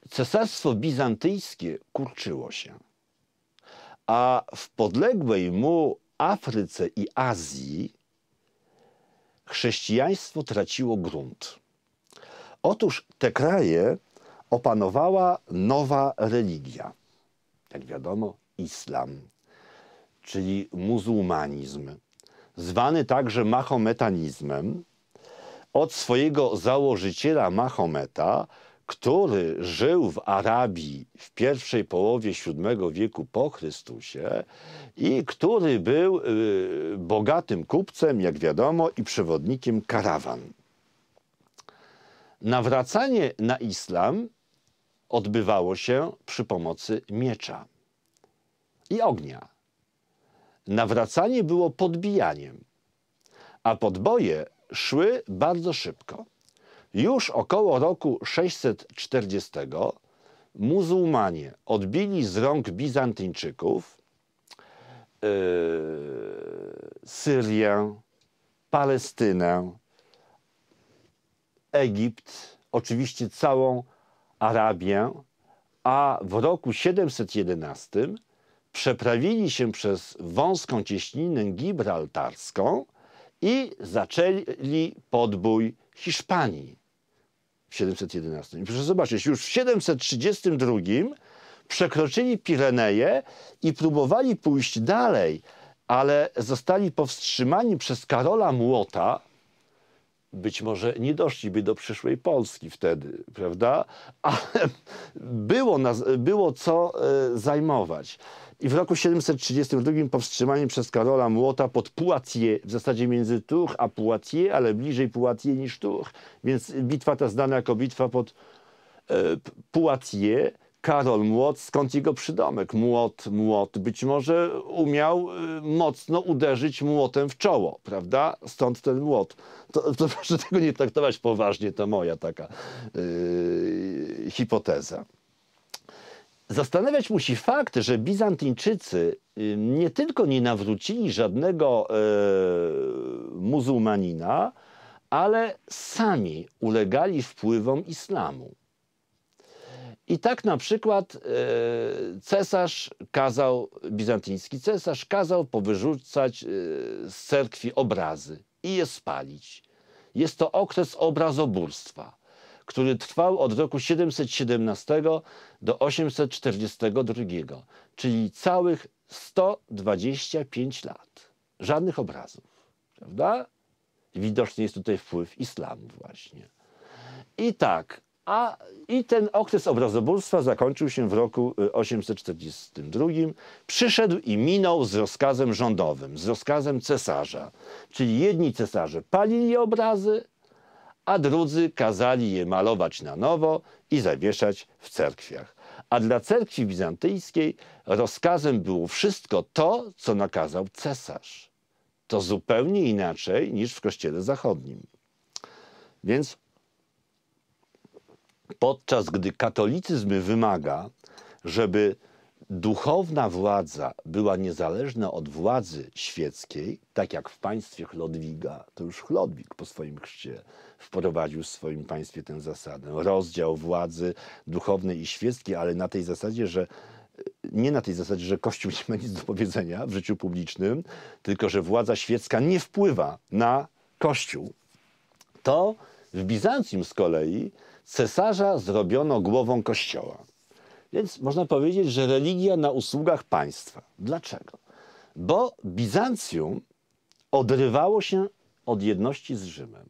cesarstwo bizantyjskie kurczyło się, a w podległej mu Afryce i Azji chrześcijaństwo traciło grunt. Otóż te kraje opanowała nowa religia. Jak wiadomo, islam, czyli muzułmanizm, zwany także mahometanizmem, od swojego założyciela Mahometa, który żył w Arabii w pierwszej połowie VII wieku po Chrystusie i który był y, bogatym kupcem, jak wiadomo, i przewodnikiem karawan. Nawracanie na islam odbywało się przy pomocy miecza i ognia. Nawracanie było podbijaniem, a podboje szły bardzo szybko. Już około roku 640 muzułmanie odbili z rąk Bizantyńczyków yy, Syrię, Palestynę, Egipt, oczywiście całą Arabię, a w roku 711 przeprawili się przez wąską cieśninę gibraltarską i zaczęli podbój Hiszpanii w 711. I proszę zobaczyć, już w 732 przekroczyli Pireneje i próbowali pójść dalej, ale zostali powstrzymani przez Karola Młota. Być może nie doszliby do przyszłej Polski wtedy, prawda? Ale było, nas, było co e, zajmować. I w roku 732 powstrzymanie przez Karola Młota pod Poitiers, w zasadzie między Tuch a Poitiers, ale bliżej Poitiers niż Tuch. Więc bitwa ta znana jako bitwa pod e, Poitiers. Karol Młot, skąd jego przydomek? Młot, młot. Być może umiał e, mocno uderzyć młotem w czoło, prawda? Stąd ten młot. To, to proszę tego nie traktować poważnie, to moja taka e, hipoteza. Zastanawiać musi fakt, że Bizantyńczycy y, nie tylko nie nawrócili żadnego e, muzułmanina, ale sami ulegali wpływom islamu. I tak na przykład e, cesarz kazał, bizantyński cesarz kazał powyrzucać e, z cerkwi obrazy i je spalić. Jest to okres obrazoburstwa który trwał od roku 717 do 842, czyli całych 125 lat. Żadnych obrazów, prawda? Widoczny jest tutaj wpływ islamu właśnie. I tak, a i ten okres obrazobórstwa zakończył się w roku 842. Y, Przyszedł i minął z rozkazem rządowym, z rozkazem cesarza. Czyli jedni cesarze palili obrazy, a drudzy kazali je malować na nowo i zawieszać w cerkwiach. A dla cerkwi bizantyjskiej rozkazem było wszystko to, co nakazał cesarz. To zupełnie inaczej niż w kościele zachodnim. Więc podczas gdy katolicyzm wymaga, żeby duchowna władza była niezależna od władzy świeckiej, tak jak w państwie Chlodwiga, to już Chlodwig po swoim chrzcie wprowadził w swoim państwie tę zasadę. Rozdział władzy duchownej i świeckiej, ale na tej zasadzie, że nie na tej zasadzie, że Kościół nie ma nic do powiedzenia w życiu publicznym, tylko że władza świecka nie wpływa na Kościół. To w Bizancjum z kolei cesarza zrobiono głową Kościoła. Więc można powiedzieć, że religia na usługach państwa. Dlaczego? Bo Bizancjum odrywało się od jedności z Rzymem,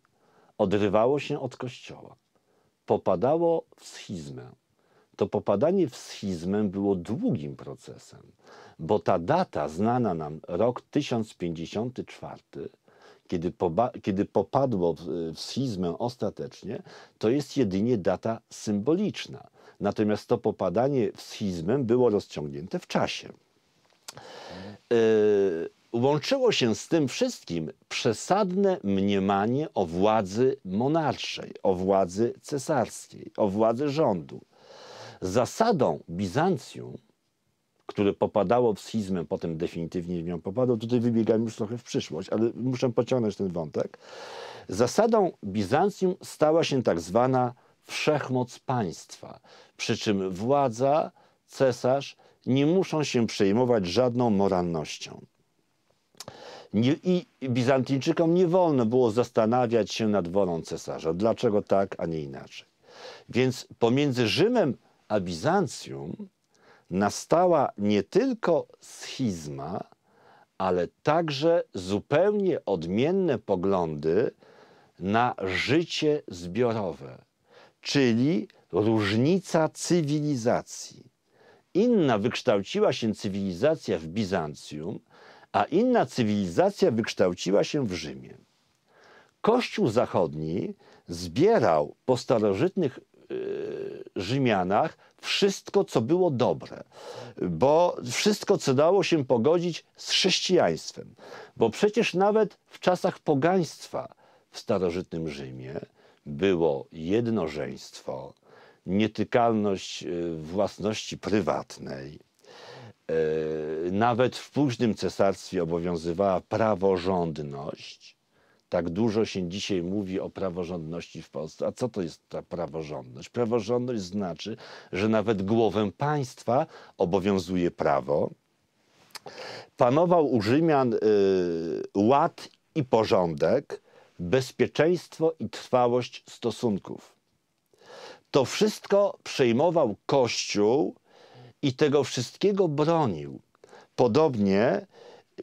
odrywało się od Kościoła, popadało w schizmę. To popadanie w schizmę było długim procesem, bo ta data znana nam, rok 1054, kiedy, kiedy popadło w, w schizmę ostatecznie, to jest jedynie data symboliczna. Natomiast to popadanie w schizmem było rozciągnięte w czasie. Yy, łączyło się z tym wszystkim przesadne mniemanie o władzy monarszej, o władzy cesarskiej, o władzy rządu. Zasadą Bizancjum, które popadało w schizmem, potem definitywnie w nią popadło, tutaj wybiegam już trochę w przyszłość, ale muszę pociągnąć ten wątek. Zasadą Bizancjum stała się tak zwana wszechmoc państwa, przy czym władza, cesarz nie muszą się przejmować żadną moralnością. Nie, I Bizantyńczykom nie wolno było zastanawiać się nad wolą cesarza, dlaczego tak, a nie inaczej. Więc pomiędzy Rzymem a Bizancjum nastała nie tylko schizma, ale także zupełnie odmienne poglądy na życie zbiorowe czyli różnica cywilizacji. Inna wykształciła się cywilizacja w Bizancjum, a inna cywilizacja wykształciła się w Rzymie. Kościół zachodni zbierał po starożytnych y, Rzymianach wszystko, co było dobre, bo wszystko, co dało się pogodzić z chrześcijaństwem. Bo przecież nawet w czasach pogaństwa w starożytnym Rzymie było jednożeństwo, nietykalność e, własności prywatnej. E, nawet w późnym cesarstwie obowiązywała praworządność. Tak dużo się dzisiaj mówi o praworządności w Polsce. A co to jest ta praworządność? Praworządność znaczy, że nawet głowę państwa obowiązuje prawo. Panował u Rzymian y, ład i porządek, bezpieczeństwo i trwałość stosunków. To wszystko przejmował Kościół i tego wszystkiego bronił. Podobnie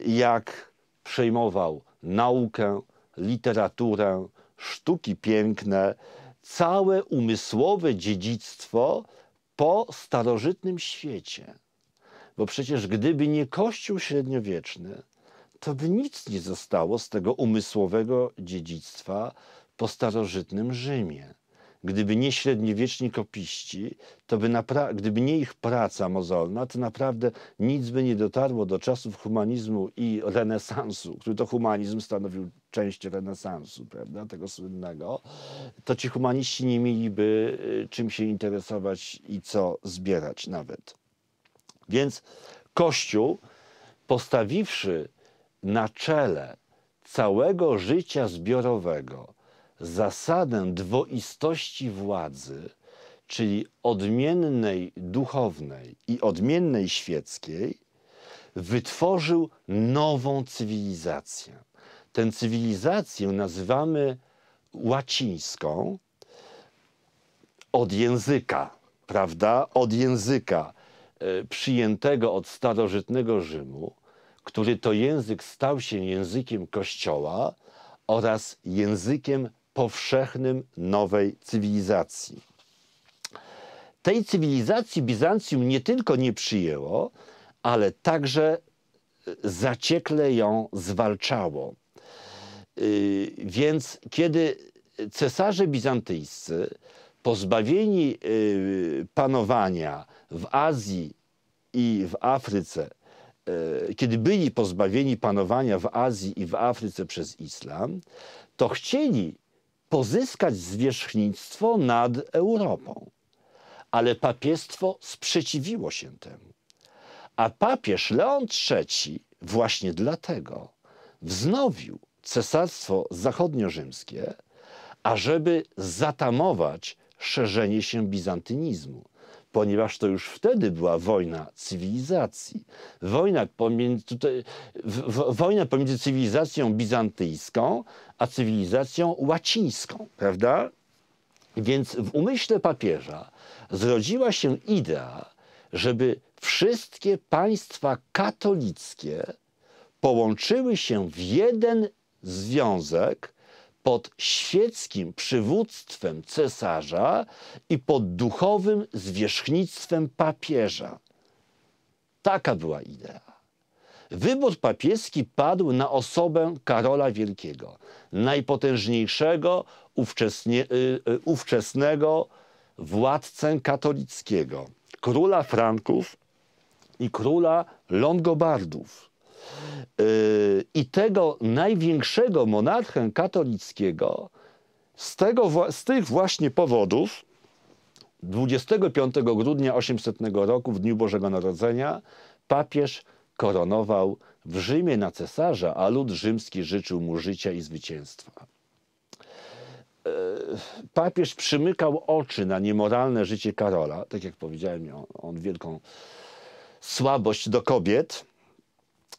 jak przejmował naukę, literaturę, sztuki piękne, całe umysłowe dziedzictwo po starożytnym świecie. Bo przecież gdyby nie Kościół średniowieczny, to by nic nie zostało z tego umysłowego dziedzictwa po starożytnym Rzymie. Gdyby nie średniowieczni kopiści, to by gdyby nie ich praca mozolna, to naprawdę nic by nie dotarło do czasów humanizmu i renesansu, który to humanizm stanowił część renesansu, prawda, tego słynnego, to ci humaniści nie mieliby y, czym się interesować i co zbierać nawet. Więc Kościół, postawiwszy na czele całego życia zbiorowego zasadę dwoistości władzy, czyli odmiennej duchownej i odmiennej świeckiej, wytworzył nową cywilizację. Tę cywilizację nazywamy łacińską od języka, prawda? Od języka e, przyjętego od starożytnego Rzymu, który to język stał się językiem Kościoła oraz językiem powszechnym nowej cywilizacji. Tej cywilizacji Bizancjum nie tylko nie przyjęło, ale także e, zaciekle ją zwalczało. E, więc kiedy cesarze bizantyjscy, pozbawieni e, panowania w Azji i w Afryce E, kiedy byli pozbawieni panowania w Azji i w Afryce przez islam, to chcieli pozyskać zwierzchnictwo nad Europą. Ale papiestwo sprzeciwiło się temu. A papież Leon III właśnie dlatego wznowił cesarstwo zachodniorzymskie, ażeby zatamować szerzenie się bizantynizmu ponieważ to już wtedy była wojna cywilizacji. Wojna pomiędzy, tutaj, w, wojna pomiędzy cywilizacją bizantyjską a cywilizacją łacińską, prawda? Więc w umyśle papieża zrodziła się idea, żeby wszystkie państwa katolickie połączyły się w jeden związek, pod świeckim przywództwem cesarza i pod duchowym zwierzchnictwem papieża. Taka była idea. Wybór papieski padł na osobę Karola Wielkiego, najpotężniejszego y, y, ówczesnego władcę katolickiego, króla Franków i króla Longobardów. Yy, I tego największego monarchę katolickiego z, tego, z tych właśnie powodów 25 grudnia 800 roku, w dniu Bożego Narodzenia, papież koronował w Rzymie na cesarza, a lud rzymski życzył mu życia i zwycięstwa. Yy, papież przymykał oczy na niemoralne życie Karola, tak jak powiedziałem, on, on wielką słabość do kobiet,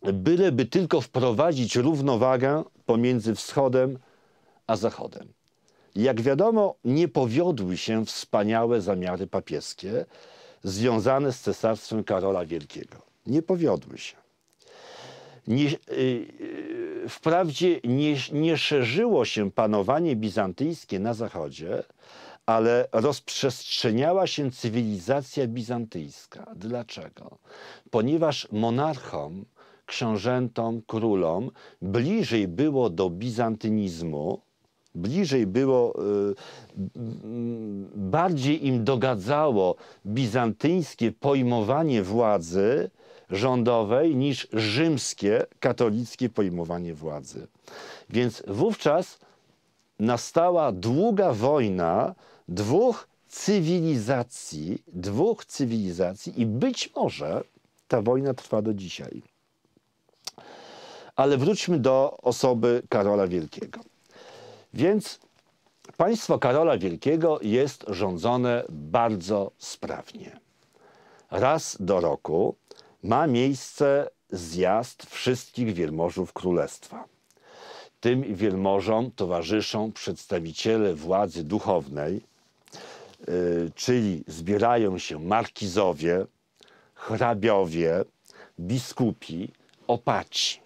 byleby tylko wprowadzić równowagę pomiędzy wschodem a zachodem. Jak wiadomo, nie powiodły się wspaniałe zamiary papieskie związane z cesarstwem Karola Wielkiego. Nie powiodły się. Nie, yy, wprawdzie nie, nie szerzyło się panowanie bizantyjskie na zachodzie, ale rozprzestrzeniała się cywilizacja bizantyjska. Dlaczego? Ponieważ monarchom książętom, królom bliżej było do bizantynizmu, bliżej było, y, bardziej im dogadzało bizantyńskie pojmowanie władzy rządowej niż rzymskie katolickie pojmowanie władzy. Więc wówczas nastała długa wojna dwóch cywilizacji, dwóch cywilizacji i być może ta wojna trwa do dzisiaj. Ale wróćmy do osoby Karola Wielkiego. Więc państwo Karola Wielkiego jest rządzone bardzo sprawnie. Raz do roku ma miejsce zjazd wszystkich wielmożów królestwa. Tym wielmożom towarzyszą przedstawiciele władzy duchownej, y, czyli zbierają się markizowie, hrabiowie, biskupi, opaci.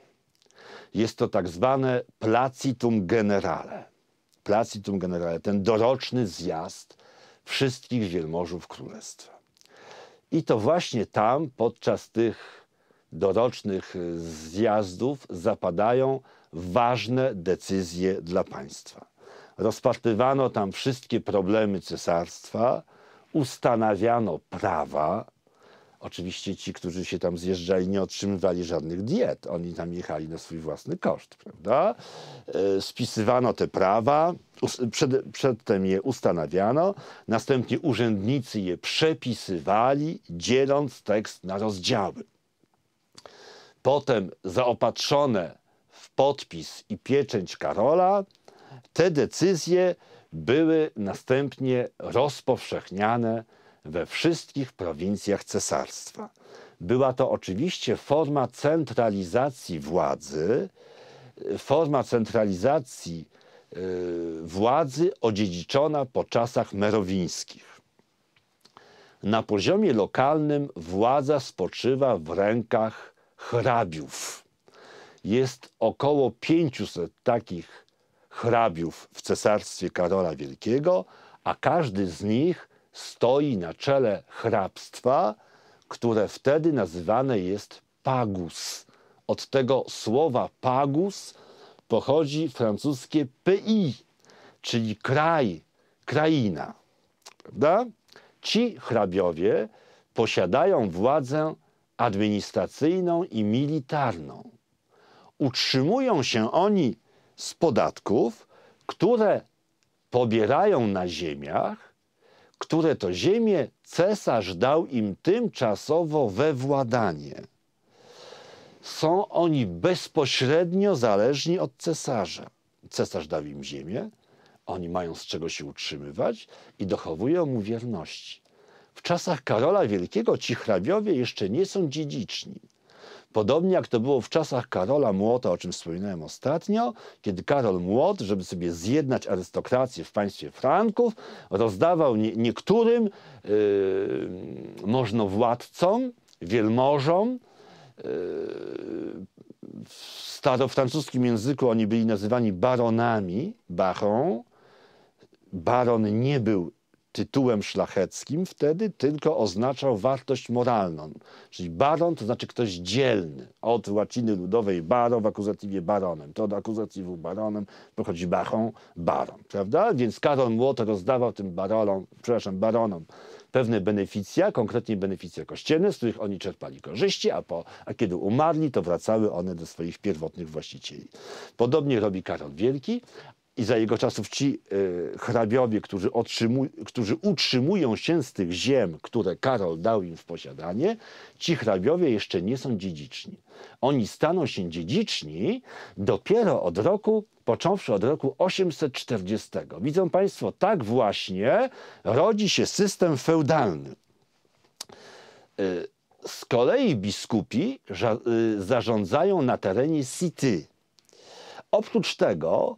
Jest to tak zwane placitum generale. Placitum generale, ten doroczny zjazd wszystkich wielmożów królestwa. I to właśnie tam, podczas tych dorocznych y, zjazdów, zapadają ważne decyzje dla państwa. Rozpatrywano tam wszystkie problemy cesarstwa, ustanawiano prawa, Oczywiście ci, którzy się tam zjeżdżali, nie otrzymywali żadnych diet. Oni tam jechali na swój własny koszt, prawda? E, spisywano te prawa, przed, przedtem je ustanawiano, następnie urzędnicy je przepisywali, dzieląc tekst na rozdziały. Potem zaopatrzone w podpis i pieczęć Karola, te decyzje były następnie rozpowszechniane we wszystkich prowincjach cesarstwa. Była to oczywiście forma centralizacji władzy, forma centralizacji e, władzy odziedziczona po czasach merowińskich. Na poziomie lokalnym władza spoczywa w rękach hrabiów. Jest około 500 takich hrabiów w cesarstwie Karola Wielkiego, a każdy z nich stoi na czele hrabstwa, które wtedy nazywane jest pagus. Od tego słowa pagus pochodzi francuskie PI, czyli kraj, kraina. Prawda? Ci hrabiowie posiadają władzę administracyjną i militarną. Utrzymują się oni z podatków, które pobierają na ziemiach, które to ziemie cesarz dał im tymczasowo we władanie. Są oni bezpośrednio zależni od cesarza. Cesarz dał im ziemię, oni mają z czego się utrzymywać i dochowują mu wierności. W czasach Karola Wielkiego ci hrabiowie jeszcze nie są dziedziczni. Podobnie jak to było w czasach Karola Młota, o czym wspominałem ostatnio, kiedy Karol Młot, żeby sobie zjednać arystokrację w państwie Franków, rozdawał nie, niektórym yy, możnowładcom, wielmożom, yy, w starofrancuskim języku oni byli nazywani baronami, baron. Baron nie był tytułem szlacheckim wtedy tylko oznaczał wartość moralną. Czyli baron to znaczy ktoś dzielny. Od łaciny ludowej baro w akuzatywie baronem. To od akuzatywu baronem pochodzi baron, baron. Prawda? Więc Karol Młot rozdawał tym baronom, przepraszam, baronom pewne beneficja, konkretnie beneficja kościelne, z których oni czerpali korzyści, a, po, a kiedy umarli, to wracały one do swoich pierwotnych właścicieli. Podobnie robi Karol Wielki, i za jego czasów ci e, hrabiowie, którzy, którzy utrzymują się z tych ziem, które Karol dał im w posiadanie, ci hrabiowie jeszcze nie są dziedziczni. Oni staną się dziedziczni dopiero od roku, począwszy od roku 840. Widzą Państwo, tak właśnie rodzi się system feudalny. E, z kolei biskupi e, zarządzają na terenie City. Oprócz tego,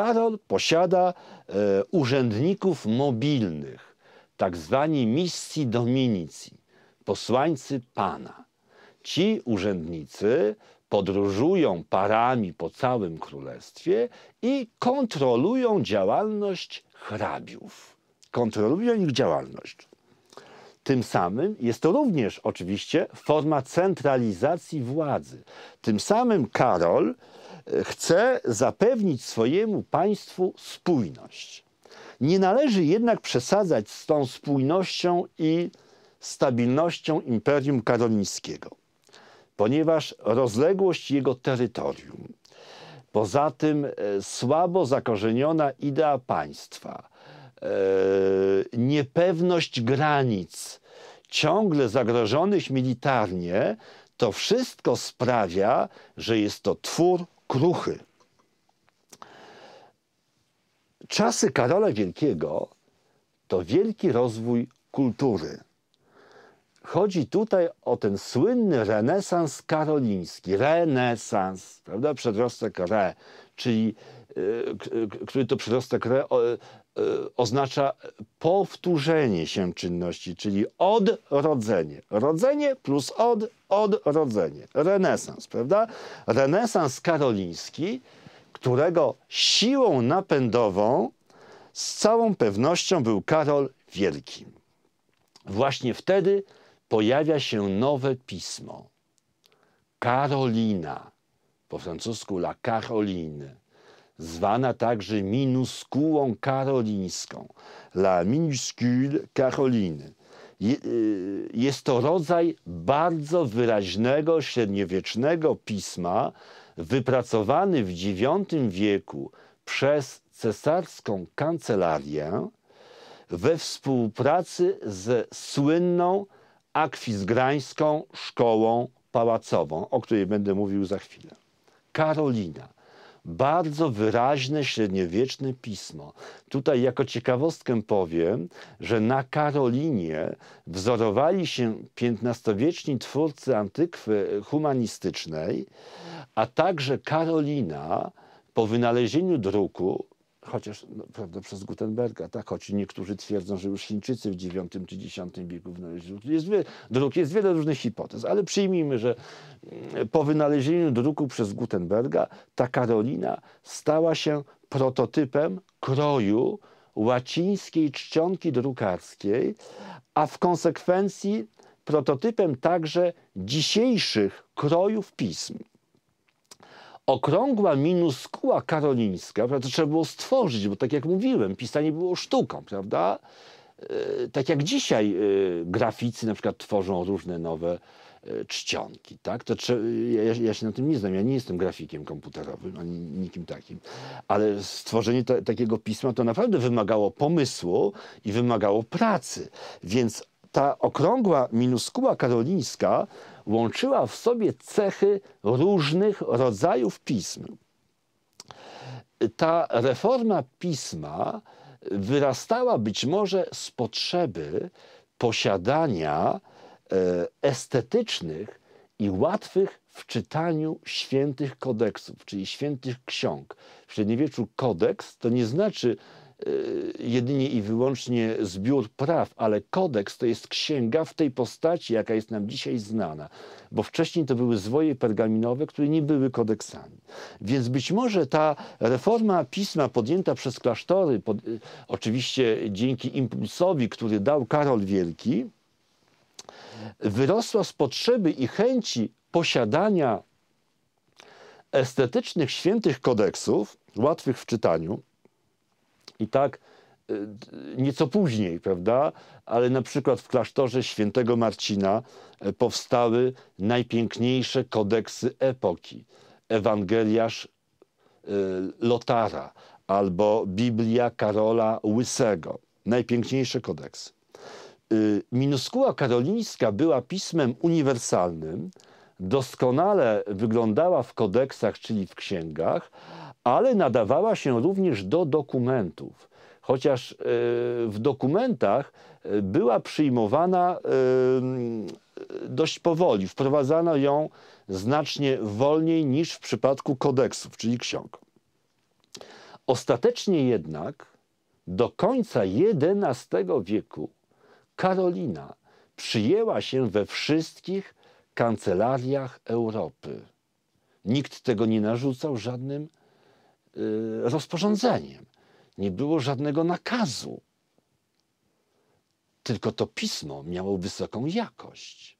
Karol posiada e, urzędników mobilnych, tak zwani missi dominici, posłańcy Pana. Ci urzędnicy podróżują parami po całym królestwie i kontrolują działalność hrabiów. Kontrolują ich działalność. Tym samym jest to również oczywiście forma centralizacji władzy. Tym samym Karol chce zapewnić swojemu państwu spójność. Nie należy jednak przesadzać z tą spójnością i stabilnością Imperium Karolińskiego, ponieważ rozległość jego terytorium, poza tym e, słabo zakorzeniona idea państwa, e, niepewność granic, ciągle zagrożonych militarnie, to wszystko sprawia, że jest to twór kruchy. Czasy Karola Wielkiego to wielki rozwój kultury. Chodzi tutaj o ten słynny renesans karoliński. Renesans, prawda? Przedrostek re, czyli y, y, który to przedrostek re, Y, oznacza powtórzenie się czynności, czyli odrodzenie. Rodzenie plus od, odrodzenie. Renesans, prawda? Renesans karoliński, którego siłą napędową z całą pewnością był Karol Wielki. Właśnie wtedy pojawia się nowe pismo. Karolina, po francusku la Caroline zwana także minuskułą karolińską, la minuscule caroline. Y, jest to rodzaj bardzo wyraźnego średniowiecznego pisma, wypracowany w IX wieku przez cesarską kancelarię we współpracy ze słynną akwizgrańską szkołą pałacową, o której będę mówił za chwilę. Karolina bardzo wyraźne średniowieczne pismo. Tutaj jako ciekawostkę powiem, że na Karolinie wzorowali się piętnastowieczni twórcy antykwy humanistycznej, a także Karolina po wynalezieniu druku chociaż no, prawda, przez Gutenberga, tak, choć niektórzy twierdzą, że już Chińczycy w IX czy X wieku wynaleźli druk. Jest, druk jest wiele różnych hipotez, ale przyjmijmy, że mm, po wynalezieniu druku przez Gutenberga ta Karolina stała się prototypem kroju łacińskiej czcionki drukarskiej, a w konsekwencji prototypem także dzisiejszych krojów pism okrągła minuskuła karolińska, prawda, trzeba było stworzyć, bo tak jak mówiłem, pisanie było sztuką, prawda? E, tak jak dzisiaj e, graficy na przykład tworzą różne nowe e, czcionki, tak? To trzeba, ja, ja, się na tym nie znam, ja nie jestem grafikiem komputerowym, ani nikim takim, ale stworzenie ta, takiego pisma to naprawdę wymagało pomysłu i wymagało pracy, więc ta okrągła minuskuła karolińska łączyła w sobie cechy różnych rodzajów pism. Ta reforma pisma wyrastała być może z potrzeby posiadania e, estetycznych i łatwych w czytaniu świętych kodeksów, czyli świętych ksiąg. W średniowieczu kodeks to nie znaczy Y, jedynie i wyłącznie zbiór praw, ale kodeks to jest księga w tej postaci, jaka jest nam dzisiaj znana, bo wcześniej to były zwoje pergaminowe, które nie były kodeksami. Więc być może ta reforma pisma podjęta przez klasztory, pod, y, oczywiście dzięki impulsowi, który dał Karol Wielki, wyrosła z potrzeby i chęci posiadania estetycznych, świętych kodeksów, łatwych w czytaniu, i tak y, nieco później, prawda? Ale na przykład w klasztorze świętego Marcina e, powstały najpiękniejsze kodeksy epoki. Ewangeliarz e, Lotara albo Biblia Karola Łysego. Najpiękniejsze kodeksy. Y, Minuskuła karolińska była pismem uniwersalnym, doskonale wyglądała w kodeksach, czyli w księgach, ale nadawała się również do dokumentów. Chociaż e, w dokumentach e, była przyjmowana e, dość powoli, wprowadzano ją znacznie wolniej niż w przypadku kodeksów, czyli ksiąg. Ostatecznie jednak do końca XI wieku Karolina przyjęła się we wszystkich kancelariach Europy. Nikt tego nie narzucał żadnym Y, rozporządzeniem. Nie było żadnego nakazu. Tylko to pismo miało wysoką jakość.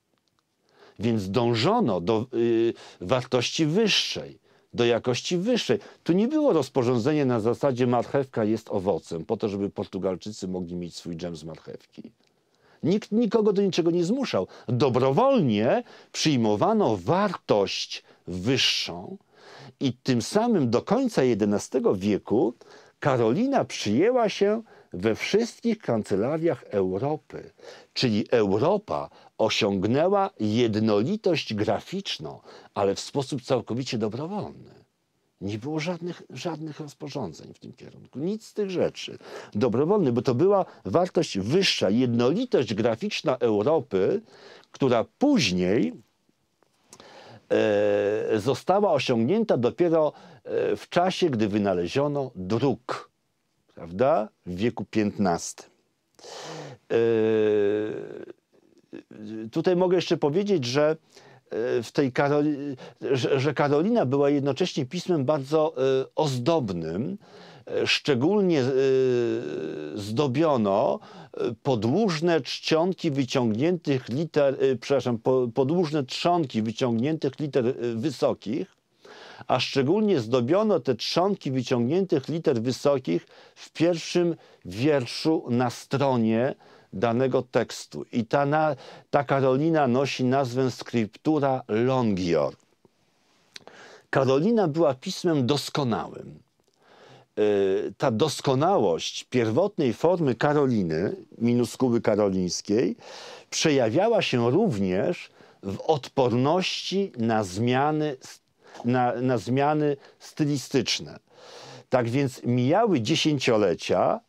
Więc dążono do y, wartości wyższej, do jakości wyższej. Tu nie było rozporządzenie na zasadzie marchewka jest owocem, po to, żeby Portugalczycy mogli mieć swój dżem z marchewki. Nikt nikogo do niczego nie zmuszał. Dobrowolnie przyjmowano wartość wyższą i tym samym do końca XI wieku Karolina przyjęła się we wszystkich kancelariach Europy, czyli Europa osiągnęła jednolitość graficzną, ale w sposób całkowicie dobrowolny. Nie było żadnych, żadnych rozporządzeń w tym kierunku, nic z tych rzeczy. Dobrowolny, bo to była wartość wyższa, jednolitość graficzna Europy, która później E, została osiągnięta dopiero e, w czasie, gdy wynaleziono druk, prawda, w wieku XV. E, tutaj mogę jeszcze powiedzieć, że w tej Karoli, że Karolina była jednocześnie pismem bardzo ozdobnym, szczególnie y, zdobiono y, podłużne czcionki wyciągniętych liter, y, przepraszam, podłużne trzonki wyciągniętych liter wysokich, a szczególnie zdobiono te trzonki wyciągniętych liter wysokich w pierwszym wierszu na stronie danego tekstu. I ta, na, ta Karolina nosi nazwę Skryptura Longior. Karolina była pismem doskonałym. Y, ta doskonałość pierwotnej formy Karoliny, minuskuły karolińskiej, przejawiała się również w odporności na zmiany, na, na zmiany stylistyczne. Tak więc mijały dziesięciolecia,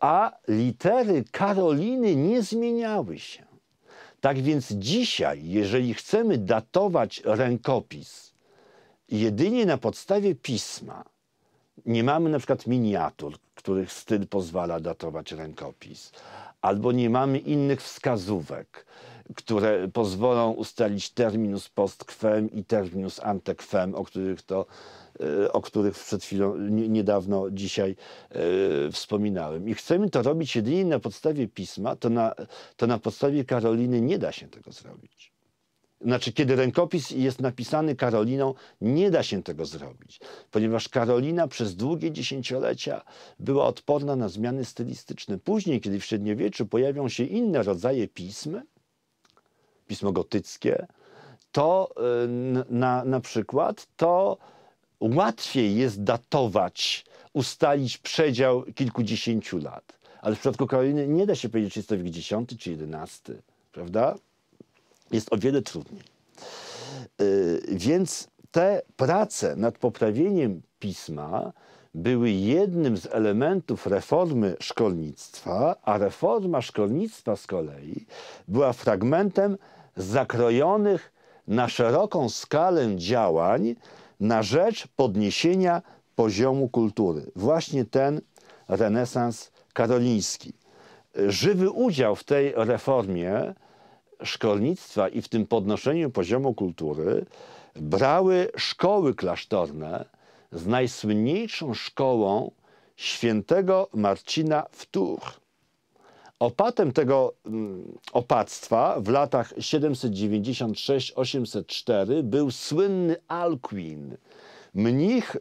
a litery Karoliny nie zmieniały się. Tak więc dzisiaj, jeżeli chcemy datować rękopis jedynie na podstawie pisma, nie mamy na przykład miniatur, których styl pozwala datować rękopis, albo nie mamy innych wskazówek, które pozwolą ustalić terminus postkwem i terminus ante o których to e, o których przed chwilą, niedawno dzisiaj yy, wspominałem. I chcemy to robić jedynie na podstawie pisma, to na, to na podstawie Karoliny nie da się tego zrobić. Znaczy, kiedy rękopis jest napisany Karoliną, nie da się tego zrobić, ponieważ Karolina przez długie dziesięciolecia była odporna na zmiany stylistyczne. Później, kiedy w średniowieczu pojawią się inne rodzaje pism, pismo gotyckie, to e, na, na przykład to łatwiej jest datować, ustalić przedział kilkudziesięciu lat. Ale w przypadku Karoliny nie da się powiedzieć, czy jest to wiek X czy XI, prawda? jest o wiele trudniej. Y, więc te prace nad poprawieniem pisma były jednym z elementów reformy szkolnictwa, a reforma szkolnictwa z kolei była fragmentem zakrojonych na szeroką skalę działań na rzecz podniesienia poziomu kultury. Właśnie ten renesans karoliński. Żywy udział w tej reformie szkolnictwa i w tym podnoszeniu poziomu kultury brały szkoły klasztorne z najsłynniejszą szkołą świętego Marcina w Tours. Opatem tego mm, opactwa w latach 796-804 był słynny Alcuin. Mnich, y,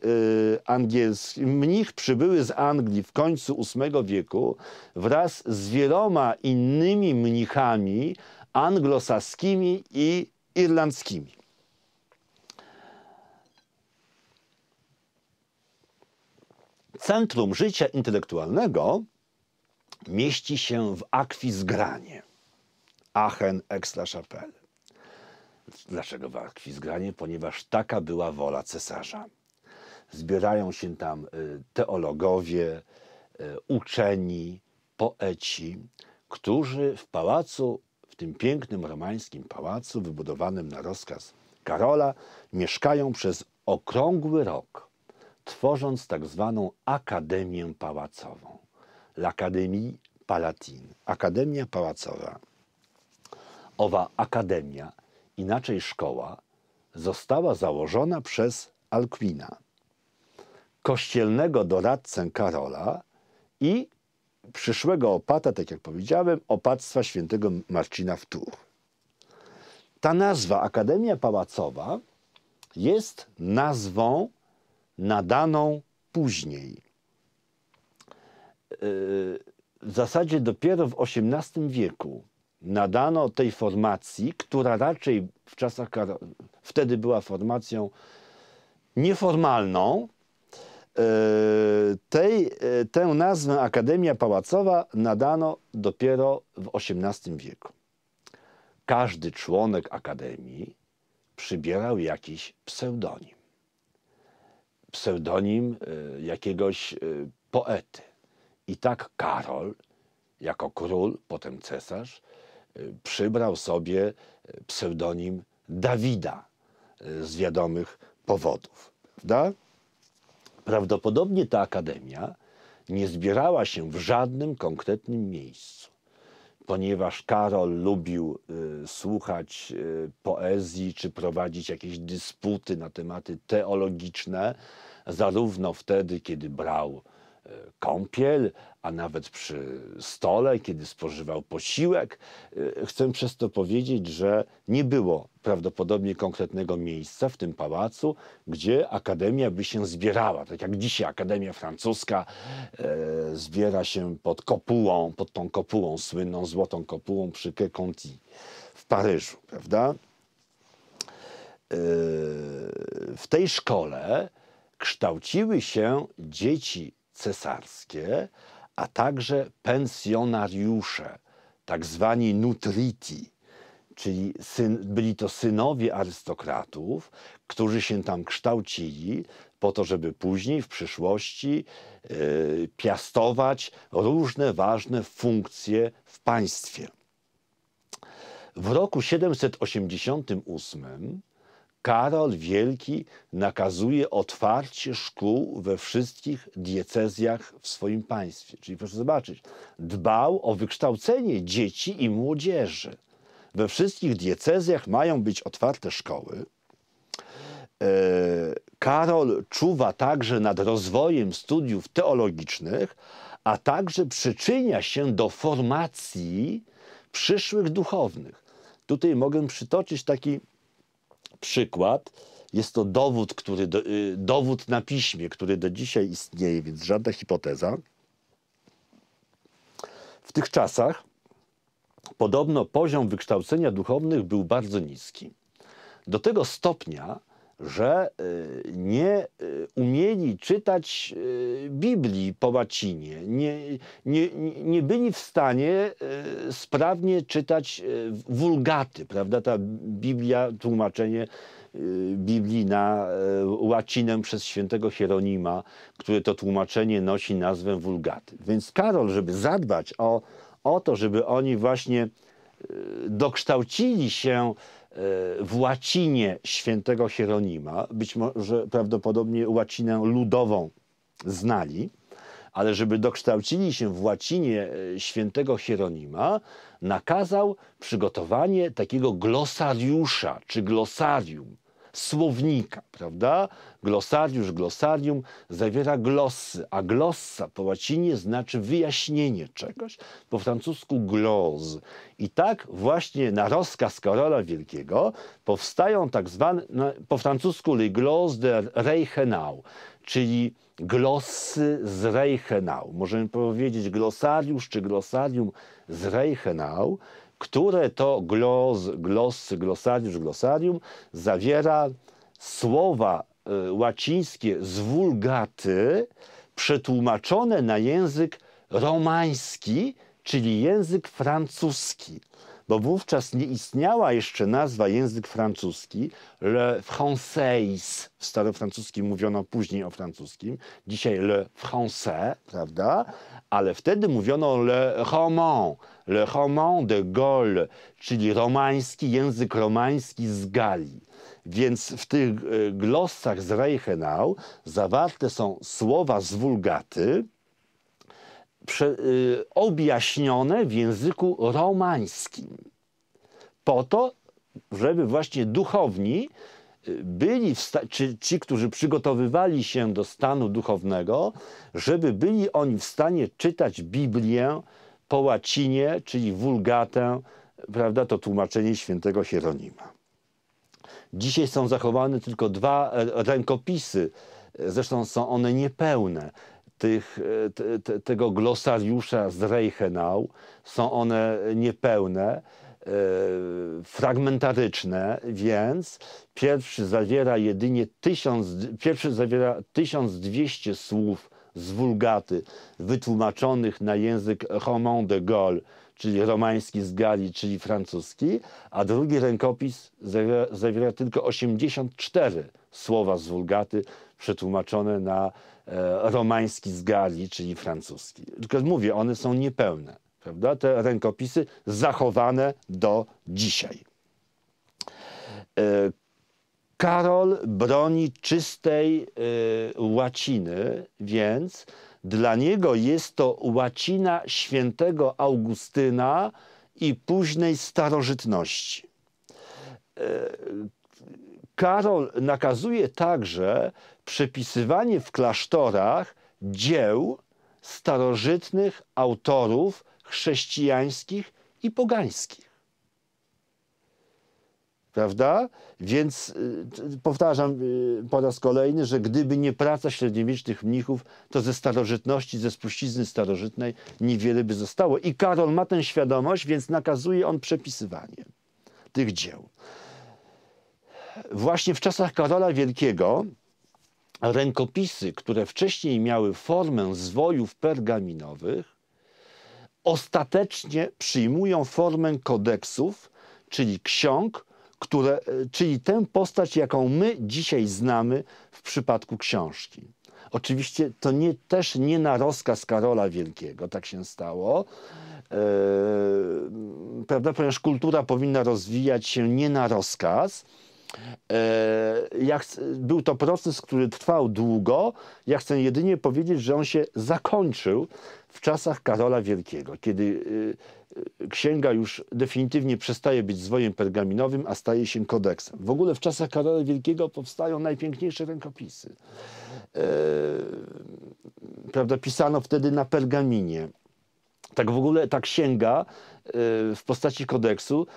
angielski, mnich przybyły z Anglii w końcu VIII wieku wraz z wieloma innymi mnichami, anglosaskimi i irlandzkimi. Centrum życia intelektualnego mieści się w Akwizgranie, Aachen ex la chapelle Dlaczego w Akwizgranie? Ponieważ taka była wola cesarza. Zbierają się tam y, teologowie, y, uczeni, poeci, którzy w pałacu w tym pięknym romańskim pałacu, wybudowanym na rozkaz Karola, mieszkają przez okrągły rok, tworząc tak zwaną Akademię Pałacową. L'Académie Palatine, Akademia Pałacowa. Owa akademia, inaczej szkoła, została założona przez Alkwina, kościelnego doradcę Karola i przyszłego opata, tak jak powiedziałem, opactwa świętego Marcina w Tours. Ta nazwa Akademia Pałacowa jest nazwą nadaną później. Yy, w zasadzie dopiero w XVIII wieku nadano tej formacji, która raczej w czasach wtedy była formacją nieformalną, E, tej, e, tę nazwę Akademia Pałacowa nadano dopiero w XVIII wieku. Każdy członek Akademii przybierał jakiś pseudonim. Pseudonim e, jakiegoś poety. I tak Karol, jako król, potem cesarz, przybrał sobie pseudonim Dawida z wiadomych powodów. Prawda? Prawdopodobnie ta akademia nie zbierała się w żadnym konkretnym miejscu, ponieważ Karol lubił y, słuchać y, poezji czy prowadzić jakieś dysputy na tematy teologiczne, zarówno wtedy, kiedy brał kąpiel, a nawet przy stole, kiedy spożywał posiłek. E, chcę przez to powiedzieć, że nie było prawdopodobnie konkretnego miejsca w tym pałacu, gdzie akademia by się zbierała. Tak jak dzisiaj Akademia Francuska e, zbiera się pod kopułą, pod tą kopułą, słynną złotą kopułą przy Quai Conti w Paryżu, prawda? E, w tej szkole kształciły się dzieci cesarskie, a także pensjonariusze, tak zwani nutriti, czyli syn, byli to synowie arystokratów, którzy się tam kształcili po to, żeby później w przyszłości yy, piastować różne ważne funkcje w państwie. W roku 788 Karol Wielki nakazuje otwarcie szkół we wszystkich diecezjach w swoim państwie. Czyli proszę zobaczyć, dbał o wykształcenie dzieci i młodzieży. We wszystkich diecezjach mają być otwarte szkoły. E, Karol czuwa także nad rozwojem studiów teologicznych, a także przyczynia się do formacji przyszłych duchownych. Tutaj mogę przytoczyć taki przykład. Jest to dowód, który do, y, dowód na piśmie, który do dzisiaj istnieje, więc żadna hipoteza. W tych czasach podobno poziom wykształcenia duchownych był bardzo niski. Do tego stopnia, że e, nie e, umieli czytać e, Biblii po łacinie, nie, nie, nie byli w stanie sprawnie czytać wulgaty, prawda? Ta Biblia, tłumaczenie Biblii na łacinę przez świętego Hieronima, które to tłumaczenie nosi nazwę wulgaty. Więc Karol, żeby zadbać o, o to, żeby oni właśnie dokształcili się w łacinie świętego Hieronima, być może prawdopodobnie łacinę ludową znali, ale żeby dokształcili się w łacinie e, świętego Hieronima, nakazał przygotowanie takiego glosariusza czy glosarium słownika, prawda? Glosariusz, glosarium zawiera glossy, a glossa po łacinie znaczy wyjaśnienie czegoś, po francusku gloz. I tak właśnie na rozkaz Karola Wielkiego powstają tak zwane, no, po francusku les glosses de Reichenau, czyli glossy z Reichenau. Możemy powiedzieć glosariusz czy glosarium z Reichenau które to glos, glos, glosariusz, glosarium zawiera słowa y, łacińskie z wulgaty przetłumaczone na język romański, czyli język francuski. Bo wówczas nie istniała jeszcze nazwa język francuski, le français, w starofrancuskim mówiono później o francuskim, dzisiaj le français, prawda? Ale wtedy mówiono le roman, Le roman de Gaulle, czyli romański, język romański z Galii. Więc w tych e, glosach z Reichenau zawarte są słowa z wulgaty, prze, y, objaśnione w języku romańskim. Po to, żeby właśnie duchowni e, byli, czy ci, którzy przygotowywali się do stanu duchownego, żeby byli oni w stanie czytać Biblię po łacinie, czyli wulgatę, prawda, to tłumaczenie świętego Hieronima. Dzisiaj są zachowane tylko dwa e, rękopisy, zresztą są one niepełne, tych, e, te, te, tego glosariusza z Reichenau. Są one niepełne, e, fragmentaryczne, więc pierwszy zawiera jedynie tysiąc, pierwszy zawiera 1200 słów z wulgaty wytłumaczonych na język Romain de Gaulle, czyli romański z Galii, czyli francuski, a drugi rękopis zawiera, zawiera tylko 84 słowa z wulgaty przetłumaczone na e, romański z Galii, czyli francuski. Tylko mówię, one są niepełne, prawda? Te rękopisy zachowane do dzisiaj. E, Karol broni czystej y, łaciny, więc dla niego jest to łacina świętego Augustyna i późnej starożytności. Y, Karol nakazuje także przepisywanie w klasztorach dzieł starożytnych autorów chrześcijańskich i pogańskich. Prawda? Więc y, powtarzam y, po raz kolejny, że gdyby nie praca średniowiecznych mnichów, to ze starożytności, ze spuścizny starożytnej niewiele by zostało. I Karol ma tę świadomość, więc nakazuje on przepisywanie tych dzieł. Właśnie w czasach Karola Wielkiego rękopisy, które wcześniej miały formę zwojów pergaminowych, ostatecznie przyjmują formę kodeksów, czyli ksiąg, które, e, czyli tę postać, jaką my dzisiaj znamy w przypadku książki. Oczywiście to nie, też nie na rozkaz Karola Wielkiego tak się stało, yy, prawda? ponieważ kultura powinna rozwijać się nie na rozkaz, E, Jak, był to proces, który trwał długo. Ja chcę jedynie powiedzieć, że on się zakończył w czasach Karola Wielkiego, kiedy e, e, księga już definitywnie przestaje być zwojem pergaminowym, a staje się kodeksem. W ogóle w czasach Karola Wielkiego powstają najpiękniejsze rękopisy. Prawda, pisano wtedy na pergaminie. Tak w ogóle ta księga w postaci kodeksu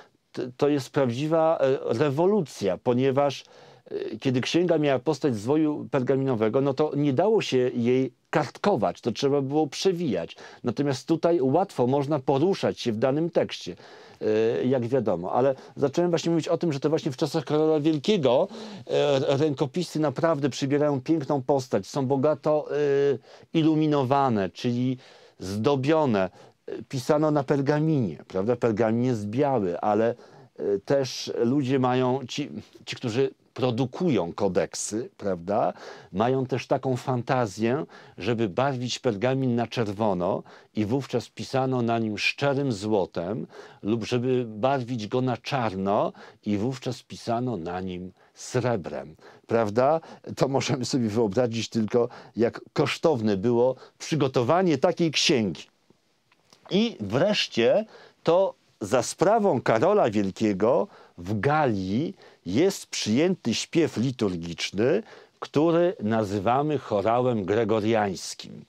to jest prawdziwa e, rewolucja, ponieważ e, kiedy księga miała postać z pergaminowego, no to nie dało się jej kartkować, to trzeba było przewijać. Natomiast tutaj łatwo można poruszać się w danym tekście, e, jak wiadomo. Ale zacząłem właśnie mówić o tym, że to właśnie w czasach Karola Wielkiego rękopisy naprawdę przybierają piękną postać, są bogato iluminowane, czyli zdobione pisano na pergaminie, prawda? Pergamin jest biały, ale e, też ludzie mają, ci, ci którzy produkują kodeksy, prawda, mają też taką fantazję, żeby barwić pergamin na czerwono i wówczas pisano na nim szczerym złotem, lub żeby barwić go na czarno i wówczas pisano na nim srebrem, prawda? To możemy sobie wyobrazić tylko, jak kosztowne było przygotowanie takiej księgi. I wreszcie to za sprawą Karola Wielkiego w Galii jest przyjęty śpiew liturgiczny, który nazywamy chorałem gregoriańskim.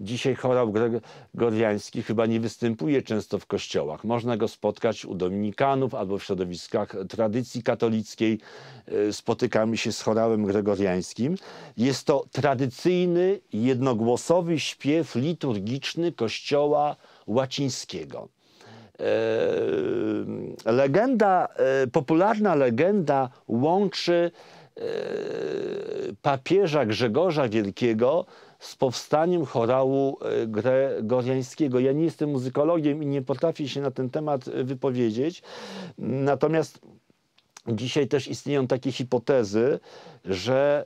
Dzisiaj chorał gregoriański chyba nie występuje często w kościołach. Można go spotkać u dominikanów albo w środowiskach tradycji katolickiej. E, spotykamy się z chorałem gregoriańskim. Jest to tradycyjny, jednogłosowy śpiew liturgiczny kościoła łacińskiego. E, legenda, e, popularna legenda łączy papieża Grzegorza Wielkiego z powstaniem chorału e, gregoriańskiego. Ja nie jestem muzykologiem i nie potrafię się na ten temat e, wypowiedzieć. Natomiast Dzisiaj też istnieją takie hipotezy, że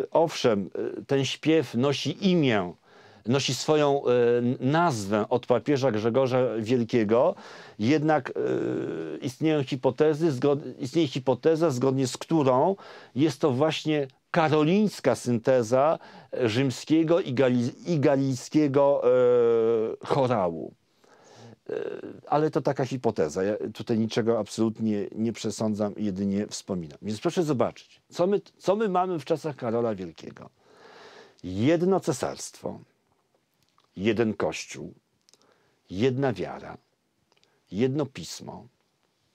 e, owszem, ten śpiew nosi imię, nosi swoją nazwę od papieża Grzegorza Wielkiego, jednak istnieją hipotezy, istnieje hipoteza, zgodnie z którą jest to właśnie karolińska synteza e, rzymskiego i, gali, i galickiego e, chorału. E, ale to taka hipoteza. Ja tutaj niczego absolutnie nie przesądzam, jedynie wspominam. Więc proszę zobaczyć, co my, co my mamy w czasach Karola Wielkiego. Jedno cesarstwo, jeden kościół, jedna wiara, jedno pismo,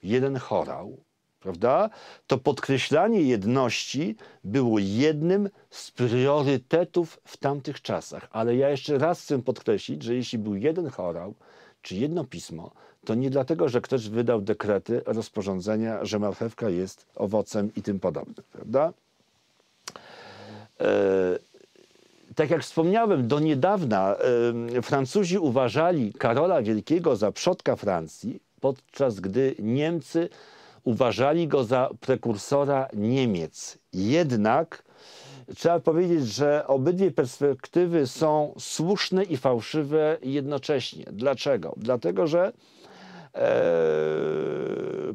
jeden chorał, prawda? To podkreślanie jedności było jednym z priorytetów w tamtych czasach. Ale ja jeszcze raz chcę podkreślić, że jeśli był jeden chorał czy jedno pismo, to nie dlatego, że ktoś wydał dekrety, rozporządzenia, że marchewka jest owocem i tym podobnym, prawda? E, tak jak wspomniałem, do niedawna e, Francuzi uważali Karola Wielkiego za przodka Francji, podczas gdy Niemcy uważali go za prekursora Niemiec. Jednak trzeba powiedzieć, że obydwie perspektywy są słuszne i fałszywe jednocześnie. Dlaczego? Dlatego, że e,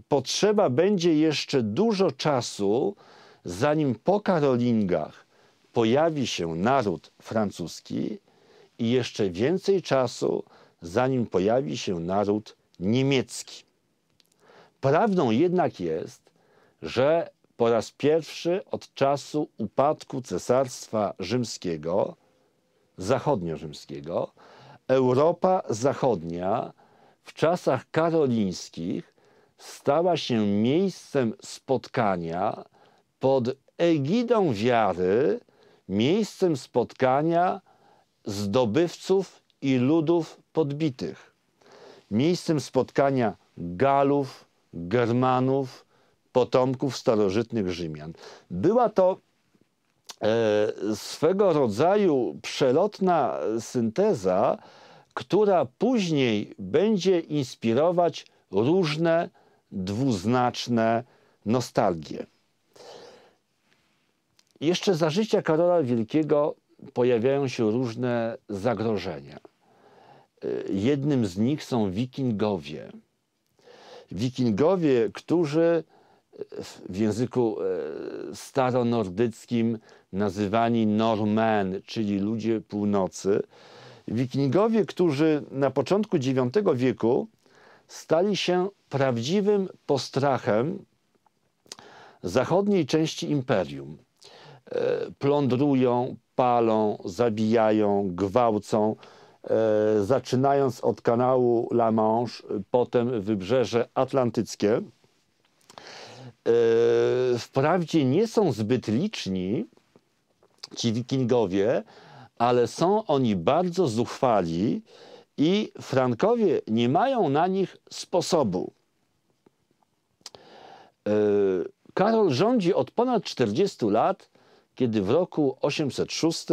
potrzeba będzie jeszcze dużo czasu, zanim po Karolingach pojawi się naród francuski i jeszcze więcej czasu, zanim pojawi się naród niemiecki. Prawdą jednak jest, że po raz pierwszy od czasu upadku Cesarstwa Rzymskiego, zachodnio-rzymskiego, Europa Zachodnia w czasach karolińskich stała się miejscem spotkania pod egidą wiary, miejscem spotkania zdobywców i ludów podbitych, miejscem spotkania Galów, Germanów, potomków starożytnych Rzymian. Była to e, swego rodzaju przelotna synteza, która później będzie inspirować różne dwuznaczne nostalgie. Jeszcze za życia Karola Wielkiego pojawiają się różne zagrożenia. E, jednym z nich są wikingowie. Wikingowie, którzy e, w języku e, staronordyckim nazywani Normen, czyli ludzie północy, Wikingowie, którzy na początku IX wieku stali się prawdziwym postrachem zachodniej części imperium. E, plądrują, palą, zabijają, gwałcą, E, zaczynając od kanału La Manche, y, potem wybrzeże atlantyckie. E, wprawdzie nie są zbyt liczni ci wikingowie, ale są oni bardzo zuchwali i Frankowie nie mają na nich sposobu. E, Karol rządzi od ponad 40 lat, kiedy w roku 806,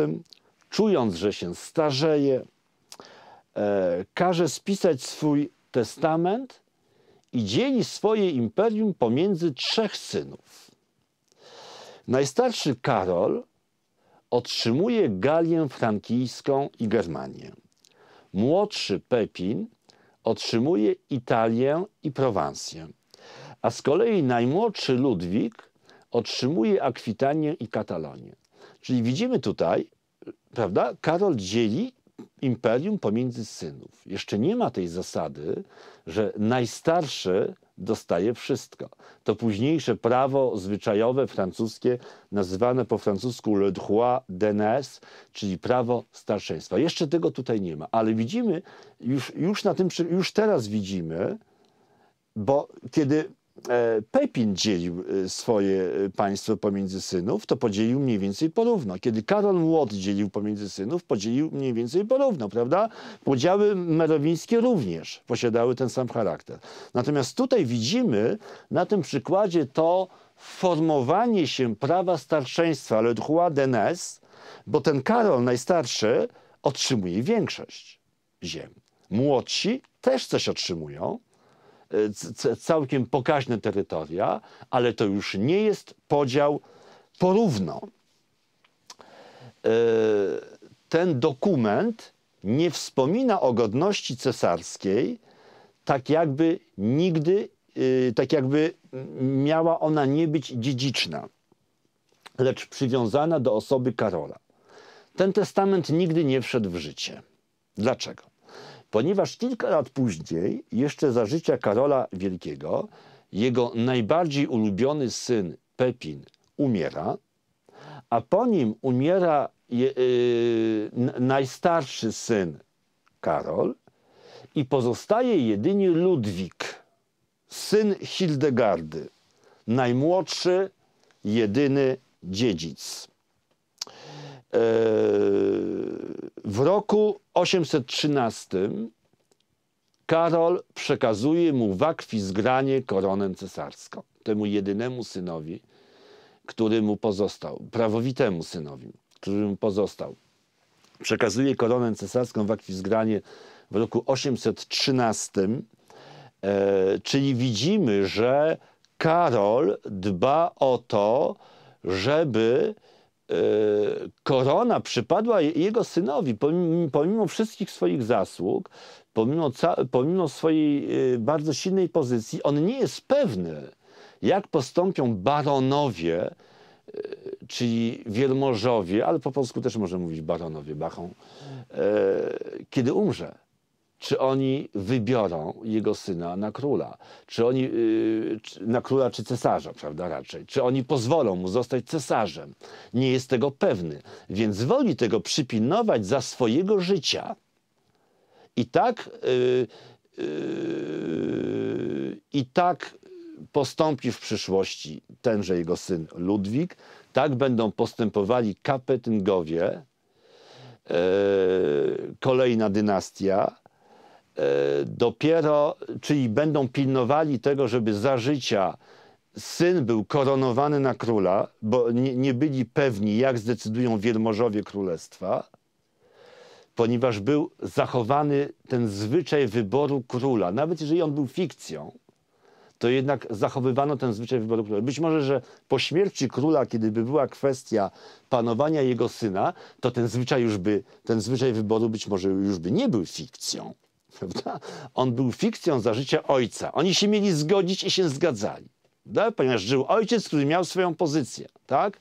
czując, że się starzeje, E, każe spisać swój testament i dzieli swoje imperium pomiędzy trzech synów. Najstarszy Karol otrzymuje Galię Frankijską i Germanię. Młodszy Pepin otrzymuje Italię i Prowansję, a z kolei najmłodszy Ludwik otrzymuje Akwitanię i Katalonię. Czyli widzimy tutaj, prawda, Karol dzieli imperium pomiędzy synów. Jeszcze nie ma tej zasady, że najstarszy dostaje wszystko. To późniejsze prawo zwyczajowe francuskie, nazywane po francusku le droit d'aînés, czyli prawo starszeństwa. Jeszcze tego tutaj nie ma, ale widzimy, już, już, na tym, już teraz widzimy, bo kiedy E, Pepin dzielił e, swoje e, państwo pomiędzy synów, to podzielił mniej więcej porówno. Kiedy Karol Młot dzielił pomiędzy synów, podzielił mniej więcej porówno, prawda? Podziały merowińskie również posiadały ten sam charakter. Natomiast tutaj widzimy na tym przykładzie to formowanie się prawa starszeństwa, le droit bo ten Karol najstarszy otrzymuje większość ziem. Młodsi też coś otrzymują, całkiem pokaźne terytoria, ale to już nie jest podział porówno. E, ten dokument nie wspomina o godności cesarskiej, tak jakby nigdy, y, tak jakby miała ona nie być dziedziczna, lecz przywiązana do osoby Karola. Ten testament nigdy nie wszedł w życie. Dlaczego? ponieważ kilka lat później, jeszcze za życia Karola Wielkiego, jego najbardziej ulubiony syn Pepin umiera, a po nim umiera je, y, najstarszy syn Karol i pozostaje jedynie Ludwik, syn Hildegardy, najmłodszy, jedyny dziedzic. E, w roku 813 Karol przekazuje mu w akwizgranie koronę cesarską, temu jedynemu synowi, który mu pozostał, prawowitemu synowi, który mu pozostał. Przekazuje koronę cesarską w akwizgranie w roku 813, e, czyli widzimy, że Karol dba o to, żeby Y, korona przypadła jego synowi, pomimo, wszystkich swoich zasług, pomimo, pomimo swojej y, bardzo silnej pozycji, on nie jest pewny, jak postąpią baronowie, y, czyli wielmożowie, ale po polsku też można mówić baronowie, bachą, kiedy umrze czy oni wybiorą jego syna na króla, czy oni, y, na króla czy cesarza, prawda raczej, czy oni pozwolą mu zostać cesarzem. Nie jest tego pewny, więc woli tego przypilnować za swojego życia i tak, y, y, i tak postąpi w przyszłości tenże jego syn Ludwik, tak będą postępowali kapetyngowie, kolejna dynastia, E, dopiero, czyli będą pilnowali tego, żeby za życia syn był koronowany na króla, bo nie, nie byli pewni, jak zdecydują wielmożowie królestwa, ponieważ był zachowany ten zwyczaj wyboru króla. Nawet jeżeli on był fikcją, to jednak zachowywano ten zwyczaj wyboru króla. Być może, że po śmierci króla, kiedy by była kwestia panowania jego syna, to ten zwyczaj już by, ten zwyczaj wyboru być może już by nie był fikcją. Prawda? On był fikcją za życia ojca. Oni się mieli zgodzić i się zgadzali, prawda? ponieważ żył ojciec, który miał swoją pozycję. Tak? E,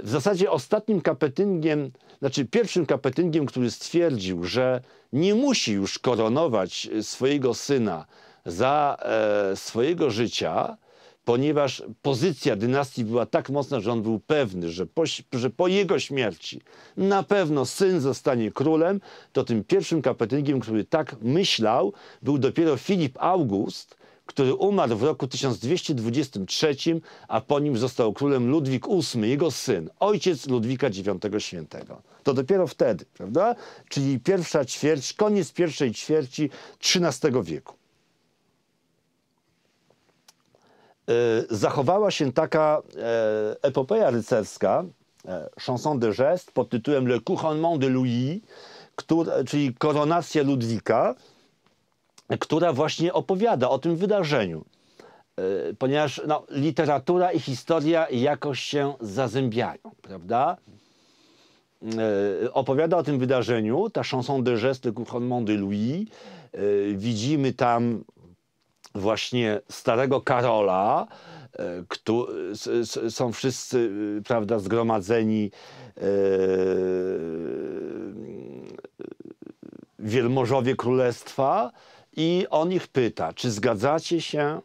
w zasadzie ostatnim kapetyngiem, znaczy pierwszym kapetyngiem, który stwierdził, że nie musi już koronować e, swojego syna za e, swojego życia, ponieważ pozycja dynastii była tak mocna, że on był pewny, że po, że po jego śmierci na pewno syn zostanie królem, to tym pierwszym kapetyngiem, który tak myślał, był dopiero Filip August, który umarł w roku 1223, a po nim został królem Ludwik VIII, jego syn, ojciec Ludwika IX Świętego. To dopiero wtedy, prawda? Czyli pierwsza ćwierć, koniec pierwszej ćwierci XIII wieku. E, zachowała się taka e, epopeja rycerska, e, chanson de geste pod tytułem Le couronnement de Louis, który, czyli koronacja Ludwika, która właśnie opowiada o tym wydarzeniu. Ponieważ no, literatura i historia jakoś się zazębiają, prawda? Opowiada o tym wydarzeniu ta chanson de geste Le couronnement de Louis. Widzimy tam właśnie starego Karola, e, są wszyscy y, prawda, zgromadzeni e, wielmożowie królestwa i on ich pyta, czy zgadzacie się,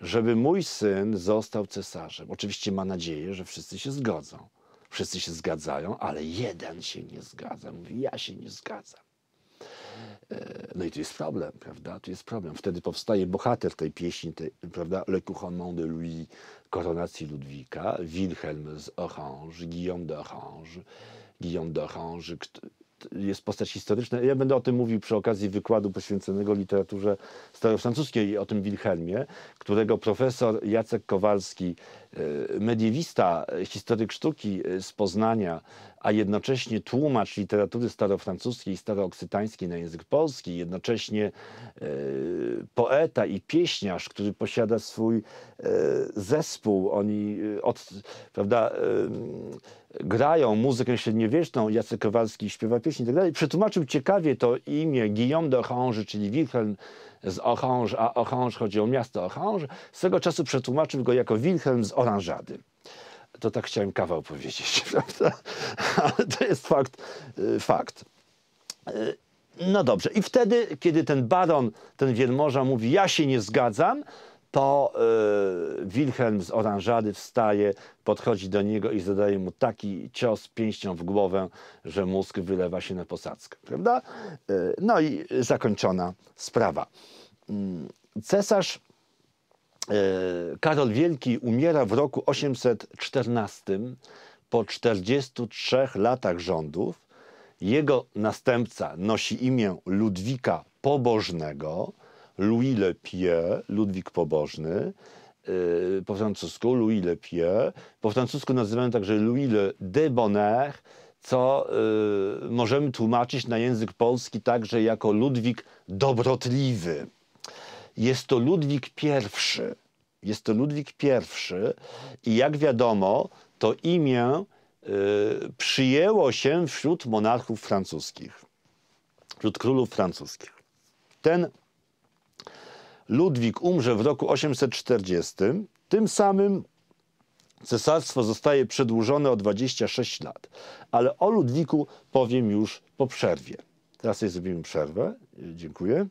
żeby mój syn został cesarzem? Oczywiście ma nadzieję, że wszyscy się zgodzą. Wszyscy się zgadzają, ale jeden się nie zgadza. Mówi, ja się nie zgadzam. E, no i tu jest problem, prawda? Tu jest problem. Wtedy powstaje bohater tej pieśni, tej, prawda? Le couronnement de Louis, koronacji Ludwika, Wilhelm z Orange, Guillaume d'Orange, Guillaume d'Orange, jest postać historyczna. Ja będę o tym mówił przy okazji wykładu poświęconego literaturze starofrancuskiej o tym Wilhelmie, którego profesor Jacek Kowalski E, mediewista, e, historyk sztuki e, z Poznania, a jednocześnie tłumacz literatury starofrancuskiej i starooksytańskiej na język polski, jednocześnie poeta i pieśniarz, który posiada swój zespół. Oni od, prawda, grają muzykę średniowieczną, Jacek Kowalski śpiewa pieśni itd. Tak Przetłumaczył ciekawie to imię Guillaume de Orange, czyli Wilhelm z Orange, a Orange chodzi o miasto Orange, tego czasu przetłumaczył go jako Wilhelm z Oranżady. To tak chciałem kawał powiedzieć, prawda? Ale to jest fakt. Y, fakt. Y, no dobrze, i wtedy, kiedy ten baron, ten wielmorza mówi, ja się nie zgadzam, to y, Wilhelm z oranżady wstaje, podchodzi do niego i zadaje mu taki cios pięścią w głowę, że mózg wylewa się na posadzkę. Prawda? Y, no i zakończona sprawa. Y, cesarz e, Karol Wielki umiera w roku 814 po 43 latach rządów. Jego następca nosi imię Ludwika Pobożnego Louis le Pie, Ludwik Pobożny, y, po francusku Louis le Pie po francusku nazywany także Louis le Debonair, co y, możemy tłumaczyć na język polski także jako Ludwik Dobrotliwy. Jest to Ludwik I. Jest to Ludwik I i jak wiadomo, to imię y, przyjęło się wśród monarchów francuskich, wśród królów francuskich. Ten Ludwik umrze w roku 840, tym samym cesarstwo zostaje przedłużone o 26 lat. Ale o Ludwiku powiem już po przerwie. Teraz sobie zrobimy przerwę. Dziękuję.